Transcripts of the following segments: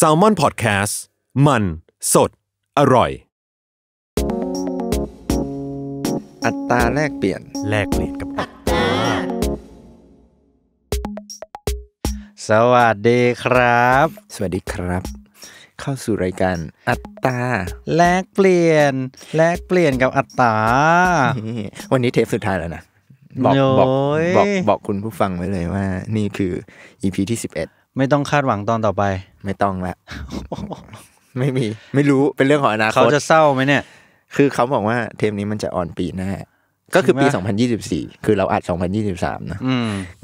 s a l ม o n PODCAST มันสด อร่อย อัตราแลกเปลี่ยนแลกเปลี่ยนกับสวัสดีครับ สวัสดีครับ เข้าสู่รายการอัตราแลกเปลี่ยน แลกเปลี่ยนกับอัตราวันนี้เทปสุดท้ายแล้วนะบอกบอกบอกบอกคุณผู้ฟังไว้เลยว่า นี่คืออีพีที่สิบเอ็ดไม่ต้องคาดหวังตอนต่อไป ไม่ต้องละไม่มีไม่รู้เป็นเรื่องของอนาคต เขาจะเศร้าไหมเนี่ย คือเขาบอกว่าเทมนี้มันจะออนปีหน้าก็คือปี 2024 คือเราอัด2023 นะ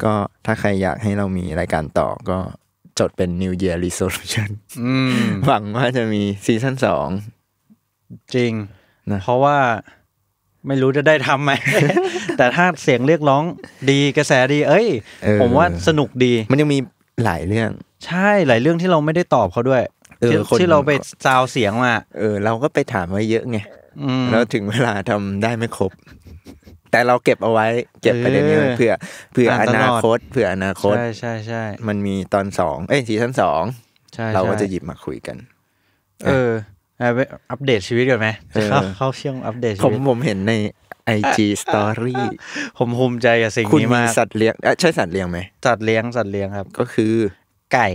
ก็ถ้าใครอยากให้เรามีรายการต่อก็จดเป็น New Year Resolution หวังว่าจะมีซีซั่นสองจริงนะเพราะว่าไม่รู้จะได้ทำไหม แต่ถ้าเสียงเรียกร้องดีกระแสดี เอ้ย ผมว่าสนุกดีมันยังมีหลายเรื่อง ใช่หลายเรื่องที่เราไม่ได้ตอบเขาด้วยเออที่เราไปซาวเสียงมาเออเราก็ไปถามมาเยอะไงแล้วถึงเวลาทำได้ไม่ครบ แต่เราเก็บเอาไว้ เก็บประเด็นนี้เพื่อ เพื่ออนาคต เพื่ออนาคต ใช่ใช่ใช่มันมีตอนสองเอ้ยซีซั่นสองเราก็จะหยิบมาคุยกัน เอออัปเดตชีวิตก่อนไหมเข้าเข้าเชื่องอัปเดตผมผมเห็นในไอจีสตอรี่ผมภูมิใจกับสิ่งนี้มากคุณมีสัตว์เลี้ยงใช่สัตว์เลี้ยงไหมสัตว์เลี้ยงสัตว์เลี้ยงครับ ก็คือ ไก่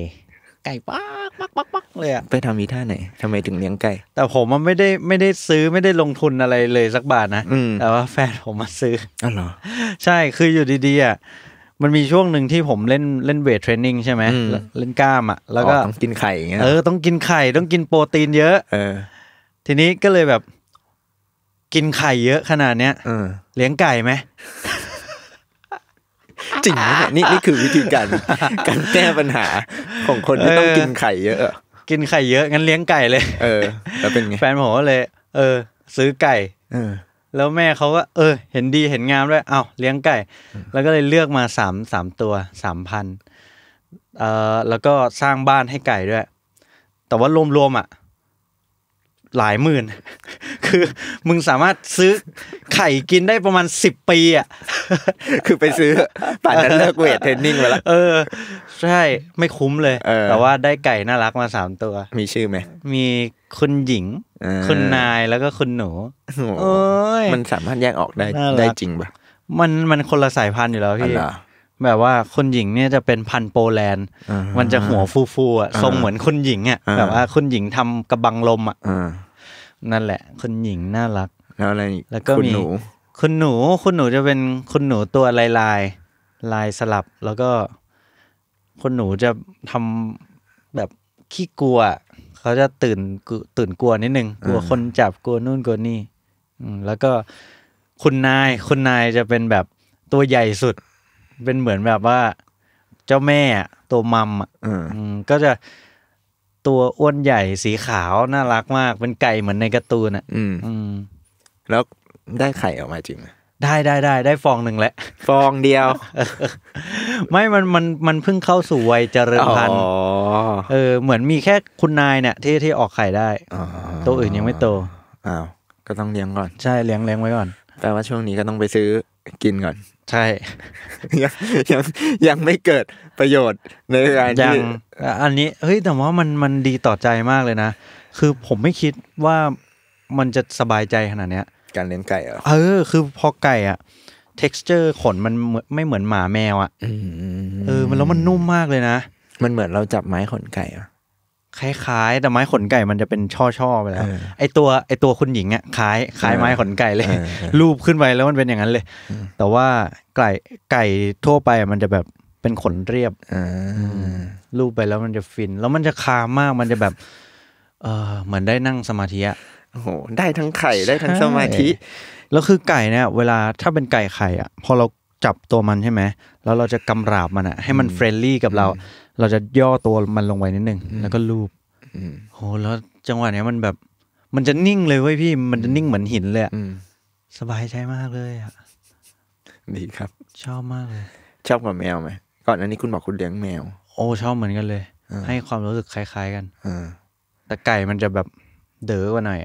ไก่ปักปักปักปักเลยอะไปทำวิท่าไหนทำไมถึงเลี้ยงไก่ แต่ผมมันไม่ได้ไม่ได้ซื้อไม่ได้ลงทุนอะไรเลยสักบาทนะแต่ว่าแฟนผมมาซื้ออ๋อเหรอ ใช่คืออยู่ดีๆอ่ะมันมีช่วงหนึ่งที่ผมเล่นเล่นเวทเทรนนิ่งใช่ไหมเล่นกล้ามอ่ะแล้วก็ต้องกินไข่เงี้ยเออต้องกินไข่ต้องกินโปรตีนเยอะเออทีนี้ก็เลยแบบกินไข่เยอะขนาดเนี้ยเลี้ยงไก่ไหม จริงไหมเนี่ยนี่นี่คือวิธีการการแก้ปัญหาของคนที่ต้องกินไข่เยอะ กินไข่เยอะงั้นเลี้ยงไก่เลยเออแล้วเป็นไง แฟนผมก็เลย เออ ซื้อไก่เออแล้วแม่เขาก็เออ เห็นดีเห็นงามด้วย เอ้าเลี้ยงไก่ แล้วก็เลยเลือกมาสามสามตัวสามพันเอ่อแล้วก็สร้างบ้านให้ไก่ด้วยแต่ว่ารวมๆอ่ะหลายหมื่น คือ มึงสามารถซื้อไข่กินได้ประมาณสิบปีอ่ะ คือไปซื้อ ป่านนั้นเลิกเวทเทรนนิ่งไปแล้ว เออ ใช่ไม่คุ้มเลย แต่ว่าได้ไก่น่ารักมาสามตัว มีชื่อไหม มีคุณหญิง คุณนายแล้วก็คุณหนู มันสามารถแยกออกได้ได้จริงปะมันมันคนละสายพันธุ์อยู่แล้วพี่แบบว่าคนหญิงเนี่ยจะเป็นพันโปแลนด์มันจะหัวฟูๆอ่ะทรงเหมือนคนหญิงอ่ะ แบบว่าคนหญิงทำกระบังลมอ่ะนั่นแหละ คนหญิงน่ารัก แล้วอะไรอีกแล้วก็มีคุณหนู คุณหนูจะเป็นคุณหนูตัวลายลายลายสลับ แล้วก็คนหนูจะทำแบบขี้กลัว เขาจะตื่นตื่นกลัวนิดนึง กลัวคนจับกลัวนู่นกลัวนี่แล้วก็คุณนายคุณนายจะเป็นแบบตัวใหญ่สุดเป็นเหมือนแบบว่า เจ้าแม่ตัวมัมอ่ะก็จะตัวอ้วนใหญ่สีขาวน่ารักมากเป็นไก่เหมือนในการ์ตูนอ่ะแล้วได้ไข่ออกมาจริงได้ได้ได้ ได้ฟองหนึ่งแหละ ฟองเดียวไม่มันมันมันเพิ่งเข้าสู่วัยเจริญพันธุ์เออ เหมือนมีแค่คุณนายเนี่ย ที่ที่ออกไข่ได้ตัวอื่นยังไม่โตอ้าวก็ต้องเลี้ยงก่อน ใช่เลี้ยงเลี้ยงไว้ก่อนแปลว่าช่วงนี้ก็ต้องไปซื้อกินก่อนใช่ยังยังยังไม่เกิดประโยชน์ใน การยังอันนี้ เฮ้ยแต่ว่ามันมันดีต่อใจมากเลยนะ คือผมไม่คิดว่ามันจะสบายใจขนาดเนี้ยการเลี้ยงไก่เหรอเออคือพอไก่อ่ะ texture ขนมันไม่เหมือนหมาแมวอ่ะเออแล้วมันนุ่มมากเลยนะ มันเหมือนเราจับไม้ขนไก่อ่ะคล้ายๆ แต่ไม้ขนไก่มันจะเป็นช่อๆไปแล้วไอตัวไอตัวคุณหญิงอ่ะคล้ายคล้ายไม้ขนไก่เลยรูปขึ้นไปแล้วมันเป็นอย่างนั้นเลยแต่ว่าไก่ไก่ทั่วไปมันจะแบบเป็นขนเรียบรูปไปแล้วมันจะฟิน แล้วมันจะคามากมันจะแบบเออเหมือนได้นั่งสมาธิอ่ะโอ้โหได้ทั้งไข่ได้ทั้งสมาธิแล้วคือไก่เนี่ย เวลาถ้าเป็นไก่ไข่อ่ะพอเราจับตัวมันใช่ไหมแล้วเราจะกำราบมันอ่ะ ให้มันเฟรนลี่กับเราเราจะย่อตัวมันลงไว้นิดนึง แล้วก็ลูบโหแล้วจังหวะเนี้ยมันแบบ มันจะนิ่งเลยเว้ยพี่ มันจะนิ่งเหมือนหินเลยอะสบายใช้มากเลยอะ ดีครับ ชอบมากเลย ชอบกับแมวไหมก่อนอันนี้คุณบอกคุณเลี้ยงแมว โอ้ชอบเหมือนกันเลย ให้ความรู้สึกคล้าย ๆ กันอแต่ไก่มันจะแบบเด๋อกว่าหน่อย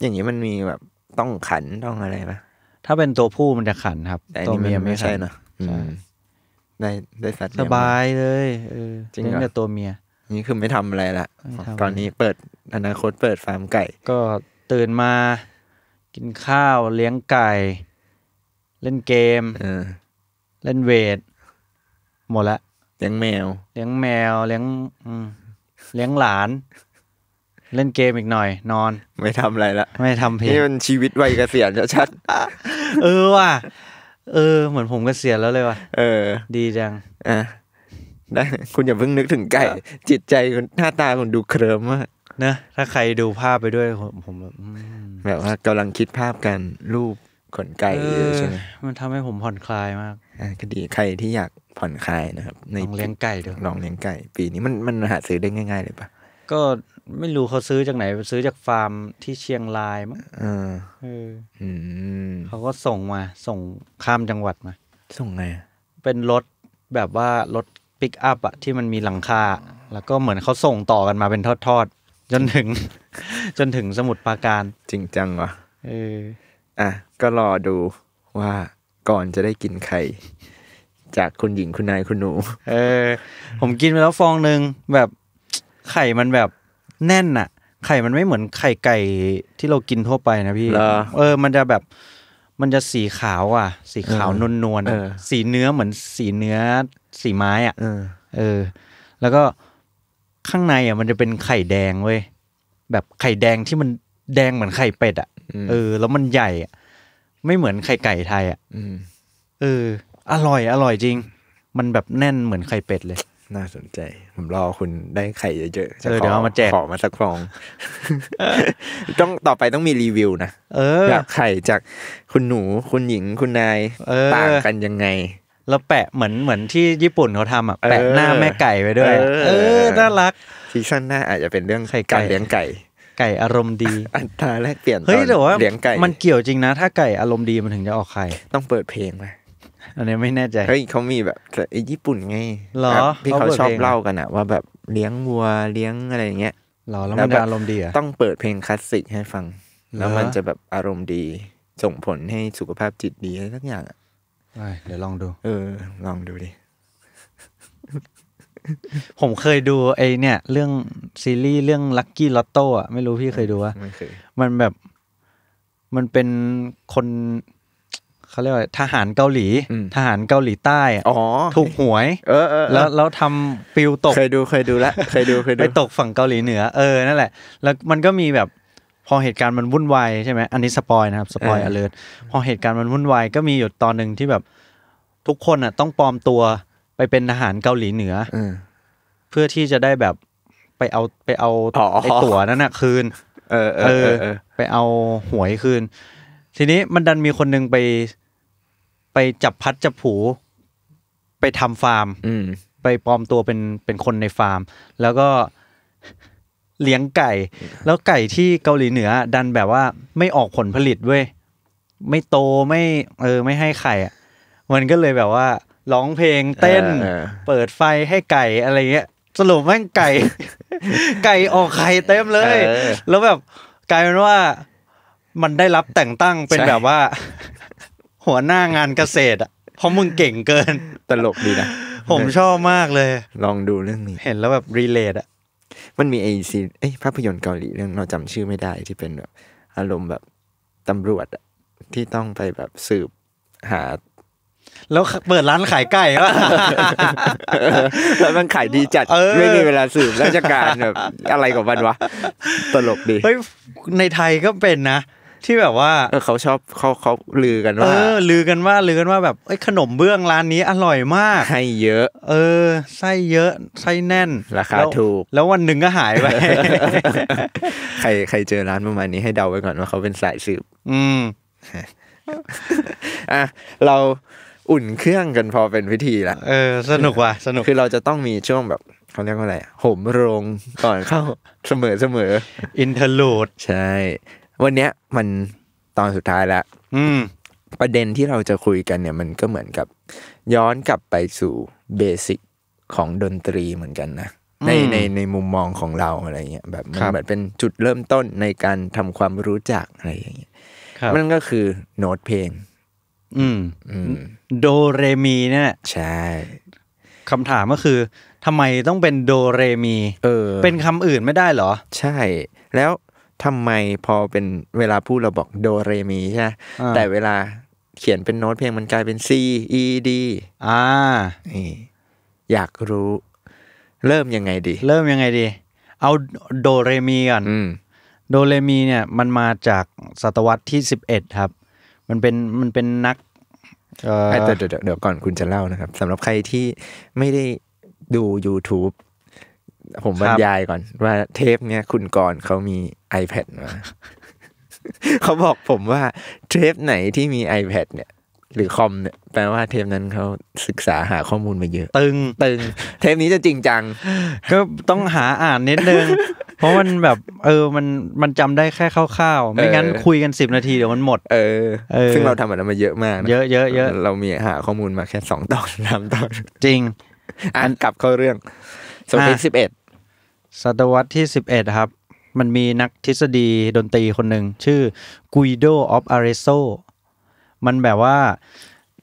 อย่างนี้มันมีแบบต้องขันต้องอะไรปะถ้าเป็นตัวผู้มันจะขันครับตัวเมียไม่ใช่นะใช่ได้ได้สัตว์สบายเลยเออจริงแต่ตัวเมีย นี่คือไม่ทำอะไรละ ตอนนี้เปิดอนาคต เปิดฟาร์มไก่ ก็ตื่นมา กินข้าวเลี้ยงไก่ เล่นเกมเล่นเวท หมดละ เลี้ยงแมว เลี้ยงแมว เลี้ยงเลี้ยงหลาน เล่นเกมอีกหน่อย นอน ไม่ทำอะไรละ ไม่ทำเพลงนี่มันชีวิตวัยเกษียณชัดเออว่ะเออเหมือนผมกเกษียณแล้วเลยว่ะเออ ดีจังอ่ะได้ คุณอย่าเพิ่งนึกถึงไก่ จิตใจคุณหน้าตาคุณดูเคลิมมากนะถ้าใครดูภาพไปด้วยผมผมแบบแบบว่ากำลังคิดภาพกันรูปขนไก่อยู่ใช่ไหมมันทำให้ผมผ่อนคลายมากอ่ะก็ดีใครที่อยากผ่อนคลายนะครับในลองเลี้ยงไก่ดูลองเลี้ยงไก่ ปีนี้มันมันหาซื้อได้ง่ายๆเลยปะก็ไม่รู้เขาซื้อจากไหน ซื้อจากฟาร์มที่เชียงรายมั้ง เออเขาก็ส่งมา ส่งข้ามจังหวัดมา ส่งไงเป็นรถ แบบว่า รถปิกอัพอะที่มันมีหลังคาแล้วก็เหมือนเขาส่งต่อกันมาเป็นทอดๆ จนถึง จนถึงสมุทรปราการจริงจังวะเออ อ่ะ ก็รอดูว่าก่อนจะได้กินไข่ จากคุณหญิงคุณนายคุณหนู เออ ผมกินไปแล้วฟองหนึ่งแบบไข่มันแบบแน่นอะไข่มันไม่เหมือนไข่ไก่ที่เรากินทั่วไปนะพี่เออ มันจะแบบมันจะสีขาว อ่ะ สีขาวนวลนวลๆสีเนื้อเหมือนสีเนื้อ สีไม้อ่ะเออ แล้วก็ข้างในอ่ะ มันจะเป็นไข่แดงเว้ยแบบไข่แดงที่มันแดงเหมือนไข่เป็ดอ่ะเออแล้วมันใหญ่อะไม่เหมือนไข่ไก่ไทยอ่ะเออ อร่อยอร่อยจริง มันแบบแน่นเหมือนไข่เป็ดเลยน่าสนใจ ผมรอคุณได้ไข่เยอะๆจะขอามาแจกขอมาสักฟอง ต้องต่อไปต้องมีรีวิวนะเออแบบไข่จากคุณหนูคุณหญิงคุณนายต่างกันยังไง แล้วแปะเหมือนเหมือนที่ญี่ปุ่นเขาทำอ่ะ แปะหน้าแม่ไก่ไปด้วย เออ น่ารักซีซั่นหน้าอาจจะเป็นเรื่องไข่ไก่เลี้ยงไก่ ไก่อารมณ์ดี อันตราแรกเปลี่ยนเฮ้ยแต่ว่าเลี้ยงไก่มันเกี่ยวจริงนะ ถ้าไก่อารมณ์ดีมันถึงจะออกไข่ ต้องเปิดเพลงไหมอันนี้ไม่แน่ใจเฮ้ยเขามีแบบไอ้ญี่ปุ่นไงหรอที่เขาชอบเล่ากันอะว่าแบบเลี้ยงวัวเลี้ยงอะไรอย่างเงี้ยหรอแล้วมันอารมณ์ดีอะต้องเปิดเพลงคลาสสิกให้ฟัง แล้วมันจะแบบอารมณ์ดีส่งผลให้สุขภาพจิตดีทะสักอย่างอะเดี๋ยวลองดู เออ ลองดูดิผมเคยดูไอเนี่ย เรื่องซีรีส์เรื่องลัคกี้ลอตโต้อะไม่รู้พี่เคยดูวะไม่เคยมันแบบมันเป็นคนเขาเรียกว่าทหารเกาหลีทหารเกาหลีใต้ อ๋อถูกหวยเออแล้วแล้วทำปิวตก เคยดูเคยดูละเคยดูเคยดูไปตกฝั่งเกาหลีเหนือเออนั่นแหละแล้วมันก็มีแบบ พอเหตุการณ์มันวุ่นวายใช่ไหม อันนี้สปอยนะครับสปอยอเลิร์พอเหตุการณ์มันวุ่นวายก็มีอยู่ตอนหนึ่งที่แบบทุกคนอ่ะ ต้องปลอมตัวไปเป็นทหารเกาหลีเหนือ เพื่อที่จะได้แบบไปเอาไปเอาไอตั๋วนั่นน่ะคืนเออเออ ไปเอาหวยคืนทีนี้มันดันมีคนนึงไปไปจับพัดจับผูไปทำฟาร์มไปปลอมตัวเป็นเป็นคนในฟาร์ม แล้วก็ เลี้ยงไก่ แล้วไก่ที่เกาหลีเหนือ ดันแบบว่าไม่ออกผลผลิตเว้ยไม่โตไม่ เออไม่ให้ไข่อะมันก็เลยแบบว่าร้องเพลงเต้น เปิดไฟให้ไก่อะไรเงี้ยสรุปแม่งไก่ ไก่ออกไข่เต็มเลย แล้วแบบกลายเป็นว่า มันได้รับแต่งตั้งเป็นแบบว่าหัวหน้างานเกษตร อ่ะเพราะมึงเก่งเกินตลกดีนะผมชอบมากเลย ลองดูเรื่องนี้เห็นแล้วแบบรีเลทอ่ะมันมีไอซีเอ้ยภาพยนตร์เกาหลีเรื่องเราจำชื่อไม่ได้ที่เป็นแบบอารมณ์แบบ ตำรวจอะที่ต้องไปแบบสืบหา แล้วเปิดร้านขายไก่วะแล้วมันขายดีจัด ไม่มีเวลาสืบราชการแบบอะไรกับมันวะตลกดีเฮ้ยในไทยก็เป็นนะที่แบบว่าเออเขาชอบเขาเขาลือกันว่าเออลือกันว่าลือกันว่าแบบไอ้ขนมเบื้องร้านนี้อร่อยมากให้เยอะ เออไส้เยอะไส้แน่น ราคาถูก แล้ววันหนึ่งก็หายไป ใครใครเจอร้านประมาณนี้ให้เดาไว้ก่อนว่าเขาเป็นสายสืบอืมอ่ะเราอุ่นเครื่องกันพอเป็นพิธีละ เออสนุกว่ะสนุกคือเราจะต้องมีช่วงแบบ เขาเรียกว่าอะไรห่มโรงก่อนเข้าเสมอเสมออินเทอร์ลูดใช่วันเนี้ยมันตอนสุดท้ายแล้ว อืม ประเด็นที่เราจะคุยกันเนี่ยมันก็เหมือนกับ ย้อนกลับไปสู่เบสิกของดนตรีเหมือนกันนะ ในในในมุมมองของเราอะไรเงี้ยแบบมันแบบเป็นจุดเริ่มต้นในการทำความรู้จักอะไรอย่างเงี้ยมันก็คือ โน้ตเพลง อืมโดเรมีเนี่ย ใช่ คำถามก็คือทำไมต้องเป็นโดเรมี เออ เป็นคำอื่นไม่ได้เหรอ ใช่ แล้วทำไมพอเป็นเวลาพูดเราบอกโดเรมีใช่ แต่เวลาเขียนเป็นโน้ต เพลงมันกลายเป็น C E D อ่าอยากรู้ เริ่มยังไงดี เริ่มยังไงดี เอาโดเรมีก่อนโดเรมีเนี่ย มันมาจากศตวรรษที่สิบเอ็ดครับ มันเป็นมันเป็นนักเดี๋ยวเดี๋ยวก่อนคุณจะเล่านะครับ สำหรับใครที่ไม่ได้ดู YouTube ผมบรรยายก่อนว่าเทปเนี้ยคุณกรเขามี iPad มาเขาบอกผมว่าเทปไหนที่มี iPad เนี่ย หรือคอมเนี่ยแปลว่าเทปนั้นเขาศึกษาหาข้อมูลมาเยอะ ตึงตึงเทปนี้จะจริงจัง ก็ต้องหาอ่านนิดนึง เพราะมันแบบ เออมันมันจำได้แค่คร่าวๆไม่งั้นคุยกันสิบนาทีเดี๋ยวมันหมดเออ ซึ่งเราทำะันมาเยอะมาก เยอะเยอะเยอะเรา มีหาข้อมูลมาแค่สองตอนสามตอนจริงอันกลับเข้าเรื่องศตวรรษที่สิบเอ็ดศตวรรษที่สิบเอ็ดครับ มันมีนักทฤษฎีดนตรีคนหนึ่งชื่อกุยโดออฟอาริโซมันแบบว่า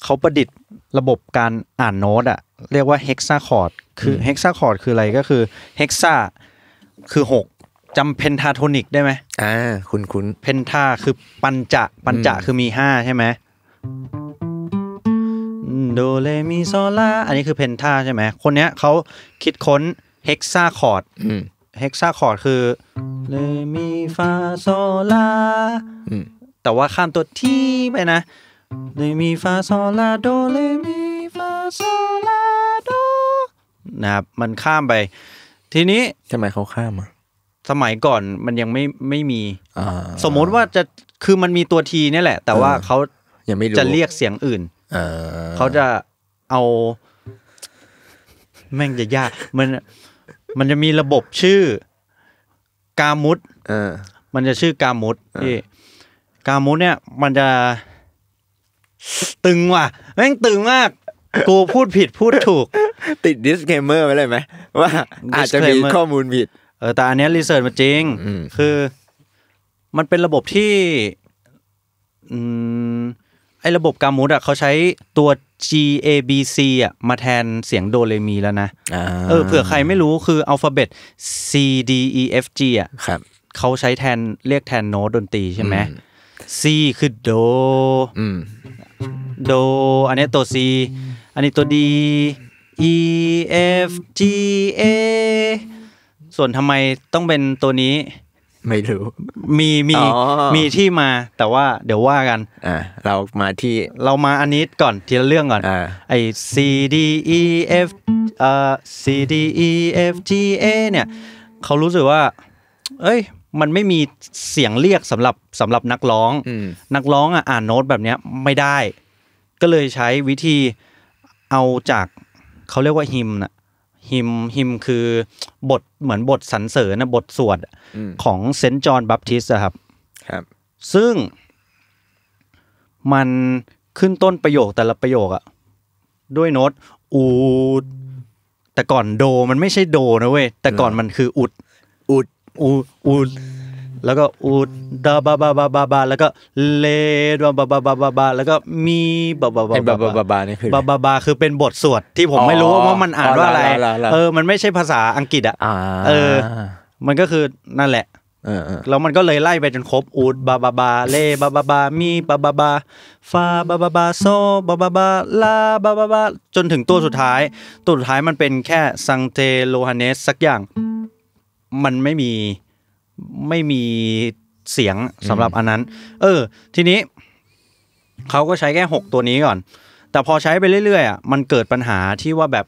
เขาประดิษฐ์ระบบการอ่านโน้ตอะเรียกว่าเฮกซาคอร์ดคือเฮกซาคอร์ดคืออะไรก็คือเฮกซาคือหกจำเพนทาโทนิกได้ไหมอ่า คุณคุณเพนทาคือปัญจะปัญจะ คือมีห้าใช่ไหมโดเลมิโซลาอันนี้คือเพนท่าใช่ไหมคนเนี้ยเขาคิดค้นเฮกซาคอร์ดเฮกซาคอร์ดคือเลมิฟาโซลาแต่ว่าข้ามตัวที่ไปนะเลมิฟาโซลาโดเลมิฟาโซลาโดนะครับมันข้ามไป ทีนี้ทำไมเขาข้ามอะสมัยก่อนมันยังไม่ไม่มีสมมติว่าจะคือมันมีตัวทีนี่แหละ แต่ว่าเขาจะเรียกเสียงอื่นเขาจะเอา แม่งจะยาก มันมันจะมีระบบชื่อกามุดมันจะชื่อกามุดที่กามุดเนี่ย มันจะตึงว่ะ แม่งตึงมากกูพูดผิดพูดถูก ติดดิสเคมเมอร์ไว้เลยไหม ว่าอาจจะมีข้อมูลผิดเออแต่อันนี้รีเสิร์ชมาจริง คือ มันเป็นระบบที่ อืมไอ้ระบบกามูดอ่ะเขาใช้ตัว G A B C อ่ะมาแทนเสียงโดเรมีแล้วนะเออเผื่อใครไม่รู้คืออัลฟาเบต C D E F G อ่ะเขาใช้แทนเรียกแทนโน้ตดนตรีใช่ไหม C คือโดโด อันนี้ตัว C อันนี้ตัว D E F G A ส่วนทำไมต้องเป็นตัวนี้ไม่รู้ มี มี มีที่มา แต่ว่าเดี๋ยวว่ากันอ่าเรามาที่ เรามาอันนี้ก่อน ทีละเรื่องก่อนอไอ้ C D E F เอ่อ C D E F G A เนี่ย เขารู้สึกว่า เอ้ย มันไม่มีเสียงเรียกสำหรับสำหรับนักร้อง นักร้องอ่ะอ่านโน้ตแบบเนี้ยไม่ได้ ก็เลยใช้วิธีเอาจาก เขาเรียกว่าฮิมนะฮิมฮิมคือบทเหมือนบทสรรเสริญนะบทสวด ของเซนจอห์นบัพทิสครับครับ ซึ่งมันขึ้นต้นประโยคแต่ละประโยคอะด้วยโน้ตอูดแต่ก่อนโดมันไม่ใช่โดนะเว้ย แต่ก่อนมันคืออุดอุดอูอูแล้วก็อูดดาบาบาบาบาบาแล้วก็เลดบาบาบาบาบาแล้วก็มีบาบาบาบาบาบานี่คือบาบาบาคือเป็นบทสวดที่ผมไม่รู้ว่ามันอ่านว่าอะไรเออมันไม่ใช่ภาษาอังกฤษอ่ะเออ มันก็คือนั่นแหละเออแล้วมันก็เลยไล่ไปจนครบอูดบาบาบาเลบาบาบามีบาบาบาฟาบาบาบาโซบาบาบาลาบาบาบาจนถึงตัวสุดท้ายตัวสุดท้ายมันเป็นแค่ซังเตโลฮานเนส สักอย่าง มันไม่มีไม่มีเสียงสำหรับอันนั้น เออ ทีนี้ เขาก็ใช้แค่หกตัวนี้ก่อน แต่พอใช้ไปเรื่อยๆอ่ะมันเกิดปัญหาที่ว่าแบบ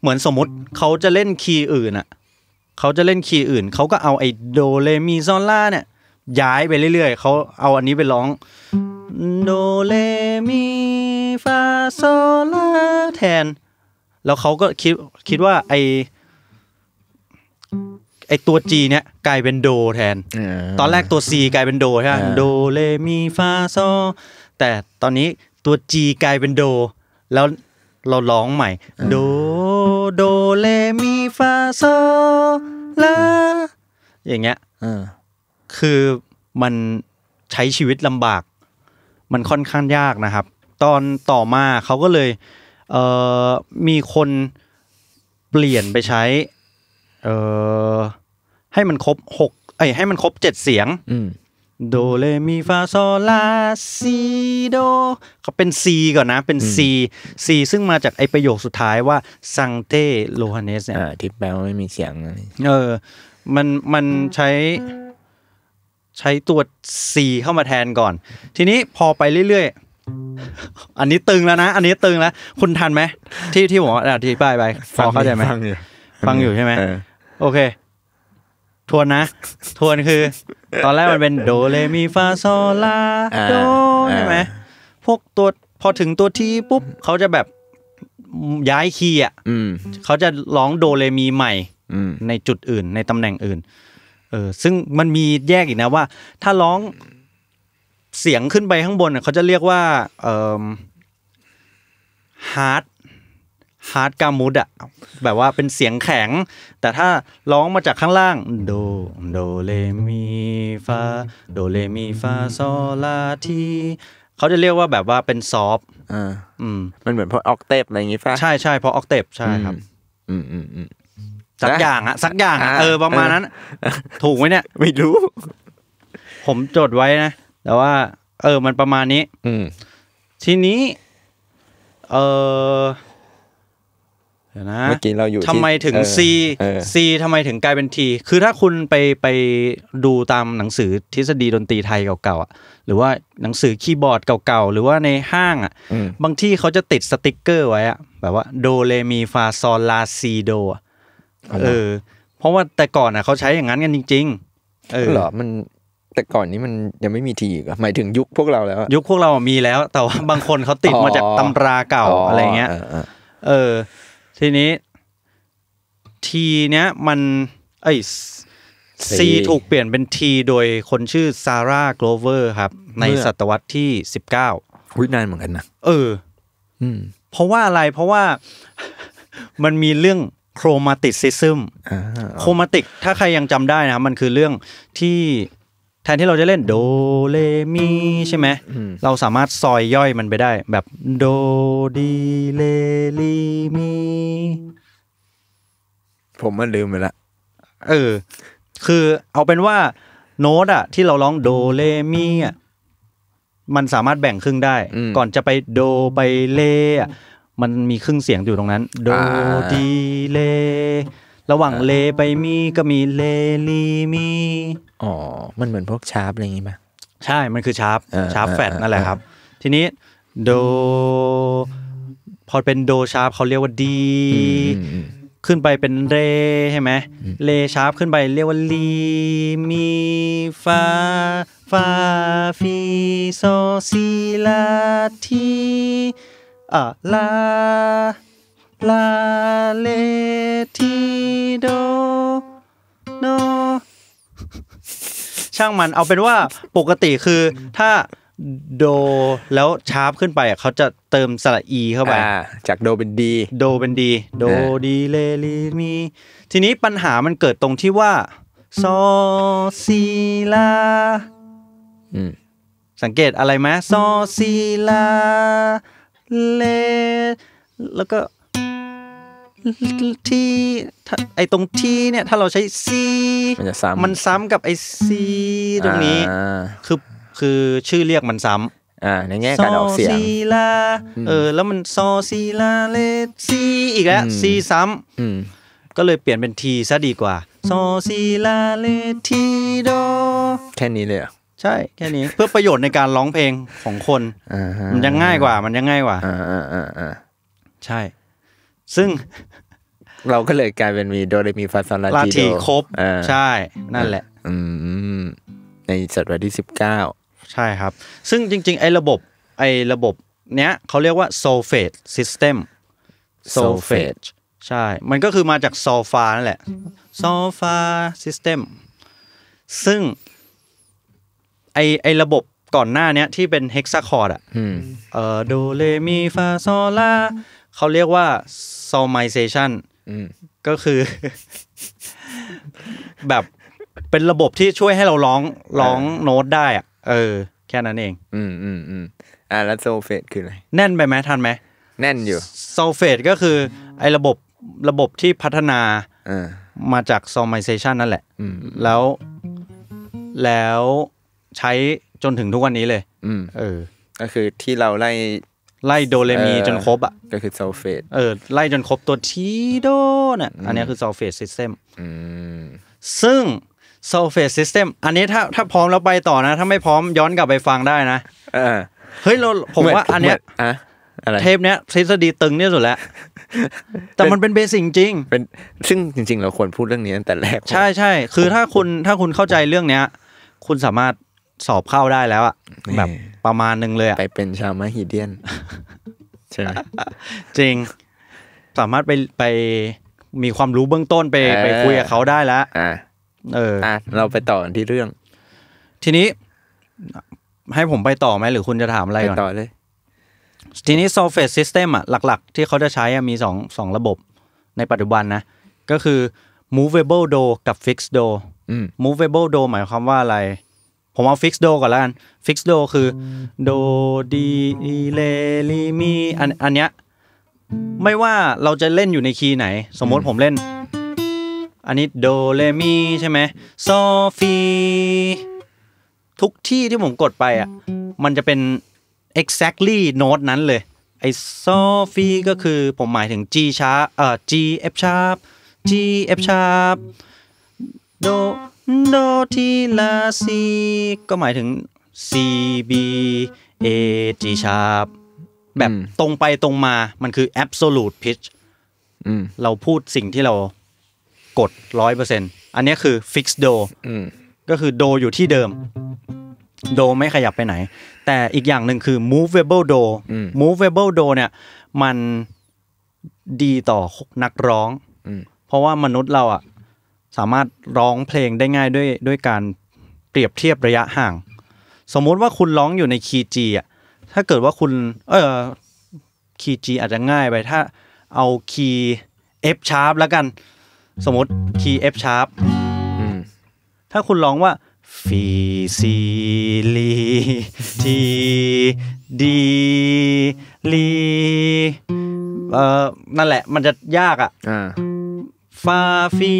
เหมือนสมมติ เขาจะเล่นคีย์อื่นอ่ะเขาจะเล่นคีย์อื่น เขาก็เอาไอโดเลมีซอนล่าเนี่ย ย้ายไปเรื่อย ๆเขาเอาอันนี้ไปร้อง โดเลมี ฟาโซลาแทน แล้วเขาก็คิดคิดว่าไอไอตัวจีเนี่ยกลายเป็นโดแทน ตอนแรกตัวซีกลายเป็นโดใช่ไหมโดเลมีฟาโซแต่ตอนนี้ตัวจีกลายเป็นโด แล้วเราร้องใหม่ โดโดเลมีฟาโซลา อย่างเงี้ยคือมันใช้ชีวิตลำบาก มันค่อนข้างยากนะครับ ตอนต่อมาเขาก็เลยมีคนเปลี่ยนไปใช้เออให้มันครบหกเอ้ยให้มันครบเจ็ดเสียงโดเลมีฟาโซลาซีโดเขาเป็นซี ก่อนนะ เป็นซีซีซึ่งมาจากไอประโยคสุดท้ายว่าซังเตโลฮานเนสเนี่ยที่แปลว่าไม่มีเสียงเออ มันมันใช้ ใช้ตัวซีเข้ามาแทนก่อน ทีนี้พอไปเรื่อย ๆ อันนี้ตึงแล้วนะ อันนี้ตึงแล้ว คุณทันไหม ที่ที่ผมอธิบายไปฟังเข้าใจไหมฟังอยู่ใช่ไหมโอเคทวนนะ ทวนคือ ตอนแรกมันเป็นโดเลมีฟาโซลาโดใช่ไหมพวกตัวพอถึงตัวทีปุ๊บเขาจะแบบย้ายคีย์อ่ะเขาจะร้องโดเลมีใหม่ในจุดอื่นในตำแหน่งอื่นเออซึ่งมันมีแยกอีกนะว่า ถ้าร้องเสียงขึ้นไปข้างบนเขาจะเรียกว่าฮาร์ดฮาร์ดกามูดอะแบบว่าเป็นเสียงแข็ง แต่ถ้า ร้องมาจากข้างล่างโดโดเลมีฟาโดเลมีฟาโซลาทีเขาจะเรียกว่าแบบว่าเป็นซอฟอ่าอืม มันเหมือนพอออกเตปอะไรอย่างงี้ป่ะ ใช่ใช่พอออกเตปใช่ครับ อืมอืมอืมสักอย่างอะสักอย่างอะเออ ประมาณนั้น ถูกไหมเนี่ย ไม่รู้ผมจดไว้นะแต่ว่า เออ มันประมาณนี้ อืทีนี้ เออนะเมื่อกี้เราอยู่ทำไมถึง C C ทำไมถึงกลายเป็น T คือถ้าคุณไปไปดูตามหนังสือทฤษฎีดนตรีไทยเก่าๆหรือว่าหนังสือคีย์บอร์ดเก่าๆ หรือว่าในห้างอ่ะ บางที่เขาจะติดสติกเกอร์ไว้อ่ะ แบบว่าโดเลมีฟาซอลลาซีโดเออ เพราะว่าแต่ก่อนอ่ะเขาใช้อย่างนั้นกันจริง ๆ เออเหรอมันแต่ก่อนนี้มันยังไม่มีทีอีกหมายถึงยุคพวกเราแล้ว ยุคพวกเรามีแล้ว แต่ว่าบางคนเขาติดมาจากตำราเก่าอะไรเงี้ย เออทีนี้ ทีเนี้ยมันไอซีถูกเปลี่ยนเป็นทีโดยคนชื่อซาร่าโกลเวอร์ครับ ในศตวรรษที่สิบเก้าอุยนานเหมือนกันนะ เออ เพราะว่าอะไรเพราะว่ามันมีเรื่องโครมาติซิซึมโครมาติกถ้าใครยังจำได้นะ มันคือเรื่องที่แทนที่เราจะเล่นโดเลมี ใช่ไหม เราสามารถซอยย่อยมันไปได้ แบบโด ดีเลลี มี ผมมันลืมไปละเออ คือเอาเป็นว่า โน้ตอะที่เราร้องโดเลมีอะ มันสามารถแบ่งครึ่งได้ ก่อนจะไปโด ไปเลอะมันมีครึ่งเสียงอยู่ตรงนั้น โด ดีเลระหว่างเลไปมีก็มีเลลีมี อ๋อ มันเหมือนพวกชาร์ปอะไรอย่างงี้ไหมใช่ มันคือชาร์ปชาร์ปแฟดนั่นแหละครับ ทีนี้โดพอเป็นโดชาร์ปเขาเรียกว่าดี ขึ้นไปเป็นเรใช่ไหมเลชาร์ปขึ้นไปเรียกว่าลีมีฟาฟาฟีโซซีลาทีอ่าลาลาเลทีโดโนช่างมันเอาเป็นว่าปกติคือถ้าโด แล้วชาร์ปขึ้นไปเขาจะเติมสระอีเข้าไปจากโดเป็นดีโดเป็นดีโดดีเลลีมีทีนี้ปัญหามันเกิดตรงที่ว่าซอซีลาสังเกตอะไรไหมซอซีลาเลแล้วก็ที่ไอตรงที่เนี่ยถ้าเราใช้ซีมันจะซ้ำมันซ้ำกับไอซีตรงนี้ คือคือชื่อเรียกมันซ้ำอ่าในแง่การออกเสียงซีลาเออแล้วมันซอซีลาเลซีอีกแล้วซีซ้ำก็เลยเปลี่ยนเป็นทีซะดีกว่าซอซีลาเลทีโดแค่นี้เลยอ่ะใช่แค่นี้ เพื่อประโยชน์ในการร้องเพลงของคนมันยังง่ายกว่ามันยังง่ายกว่าอ่าอ่าอ่าใช่ซึ่งเราก็เลยกลายเป็นมี โดเรมีฟาซอนลาทีครบ ใช่นั่นแหละในศตวรรษที่สิบเก้าใช่ครับ ซึ่งจริงๆ ไอ้ระบบไอ้ระบบเนี้ยเขาเรียกว่าโซเฟตซิสเต็มโซเฟตใช่ มันก็คือมาจากโซฟานั่นแหละโซฟาซิสเต็มซึ่ง ไอไอระบบก่อนหน้าเนี้ยที่เป็นเฮกซาคอร์ดอ่ะเออโดเรมีฟาโซลาเขาเรียกว่า customization ก็คือแบบเป็นระบบที่ช่วยให้เราร้องร้องโน้ตได้อะเออ แค่นั้นเอง อืมอืมอืมอ่าแล้วโซเฟตคืออะไร แน่นไปไหมทันไหมแน่นอยู่โซเฟตก็คือ ไอ้ระบบระบบที่พัฒนามาจาก s o m i z a t i o n นั่นแหละแล้วแล้วใช้จนถึงทุกวันนี้เลยเออก็คือที่เราไล่ไล่โดเรมีจนครบอ่ะก็คือซัลเฟตเออไล่จนครบตัวทีโดเนี่ยอันนี้คือซัลเฟตซิสเต็มซึ่งซัลเฟตซิสเต็มอันนี้ถ้าถ้าพร้อมเราไปต่อนะ ถ้าไม่พร้อมย้อนกลับไปฟังได้นะเฮ้ยเราผมว่าอันเนี้ยเทปเนี้ยทฤษฎีตึงเนี่ยสุดแล้ว แต่มันเป็นเบสิกจริงเป็นซึ่งจริงๆเราควรพูดเรื่องนี้ตั้งแต่แรกใช่ใช่คือถ้าคุณถ้าคุณเข้าใจเรื่องเนี้ย คุณสามารถสอบเข้าได้แล้วอะแบบประมาณนึงเลยอะไปเป็นชาวมหิเดียนใช่ไหมจริงสามารถไปไปมีความรู้เบื้องต้นไปไปคุยกับเขาได้แล้วอ่าเอออ่ะเราไปต่อกันที่เรื่อง ทีนี้ ให้ผมไปต่อไหม หรือคุณจะถามอะไรก่อนไปต่อเลยทีนี้ surface system อ่ะหลักๆ ที่เขาจะใช้มีสองสองระบบในปัจจุบันนะ ก็คือ movable door กับ fixed door movable door หมายความว่าอะไรผมเอาฟิกซ์โดก่อนละกัน ฟิกซ์โดคือโดดีเลลีมีอันอันเนี้ยไม่ว่าเราจะเล่นอยู่ในคีย์ไหน สมมติผมเล่น อันนี้โดเลมีใช่ไหมโซฟีทุกที่ที่ผมกดไปอ่ะ มันจะเป็น exactly โน้ตนั้นเลยไอโซฟีก็คือผมหมายถึง G ช้าเอ่อ G F sharp G F sharp โดโดทีลาซีก็หมายถึง C B A G sharp แบบตรงไปตรงมา มันคือ absolute pitch เราพูดสิ่งที่เรากดร้อยเปอร์เซ็นตอันนี้คือ fix do ก็คือโดอยู่ที่เดิมโดไม่ขยับไปไหน แต่อีกอย่างหนึ่งคือ movable do movable do เนี่ยมันดีต่อนักร้องเพราะว่ามนุษย์เราอ่ะสามารถร้องเพลงได้ง่ายด้วยด้วยการเปรียบเทียบระยะห่าง สมมุติว่าคุณร้องอยู่ในคีย์จีอ่ะถ้าเกิดว่าคุณเออคีย์จีอาจจะง่ายไปถ้าเอาคีย์เอฟชาร์ปแล้วกันสมมติคีย์เอฟชาร์ปถ้าคุณร้องว่า ฟี ซี ลี ที ดี ลีเอ่อนั่นแหละมันจะยากอ่ะฟาฟี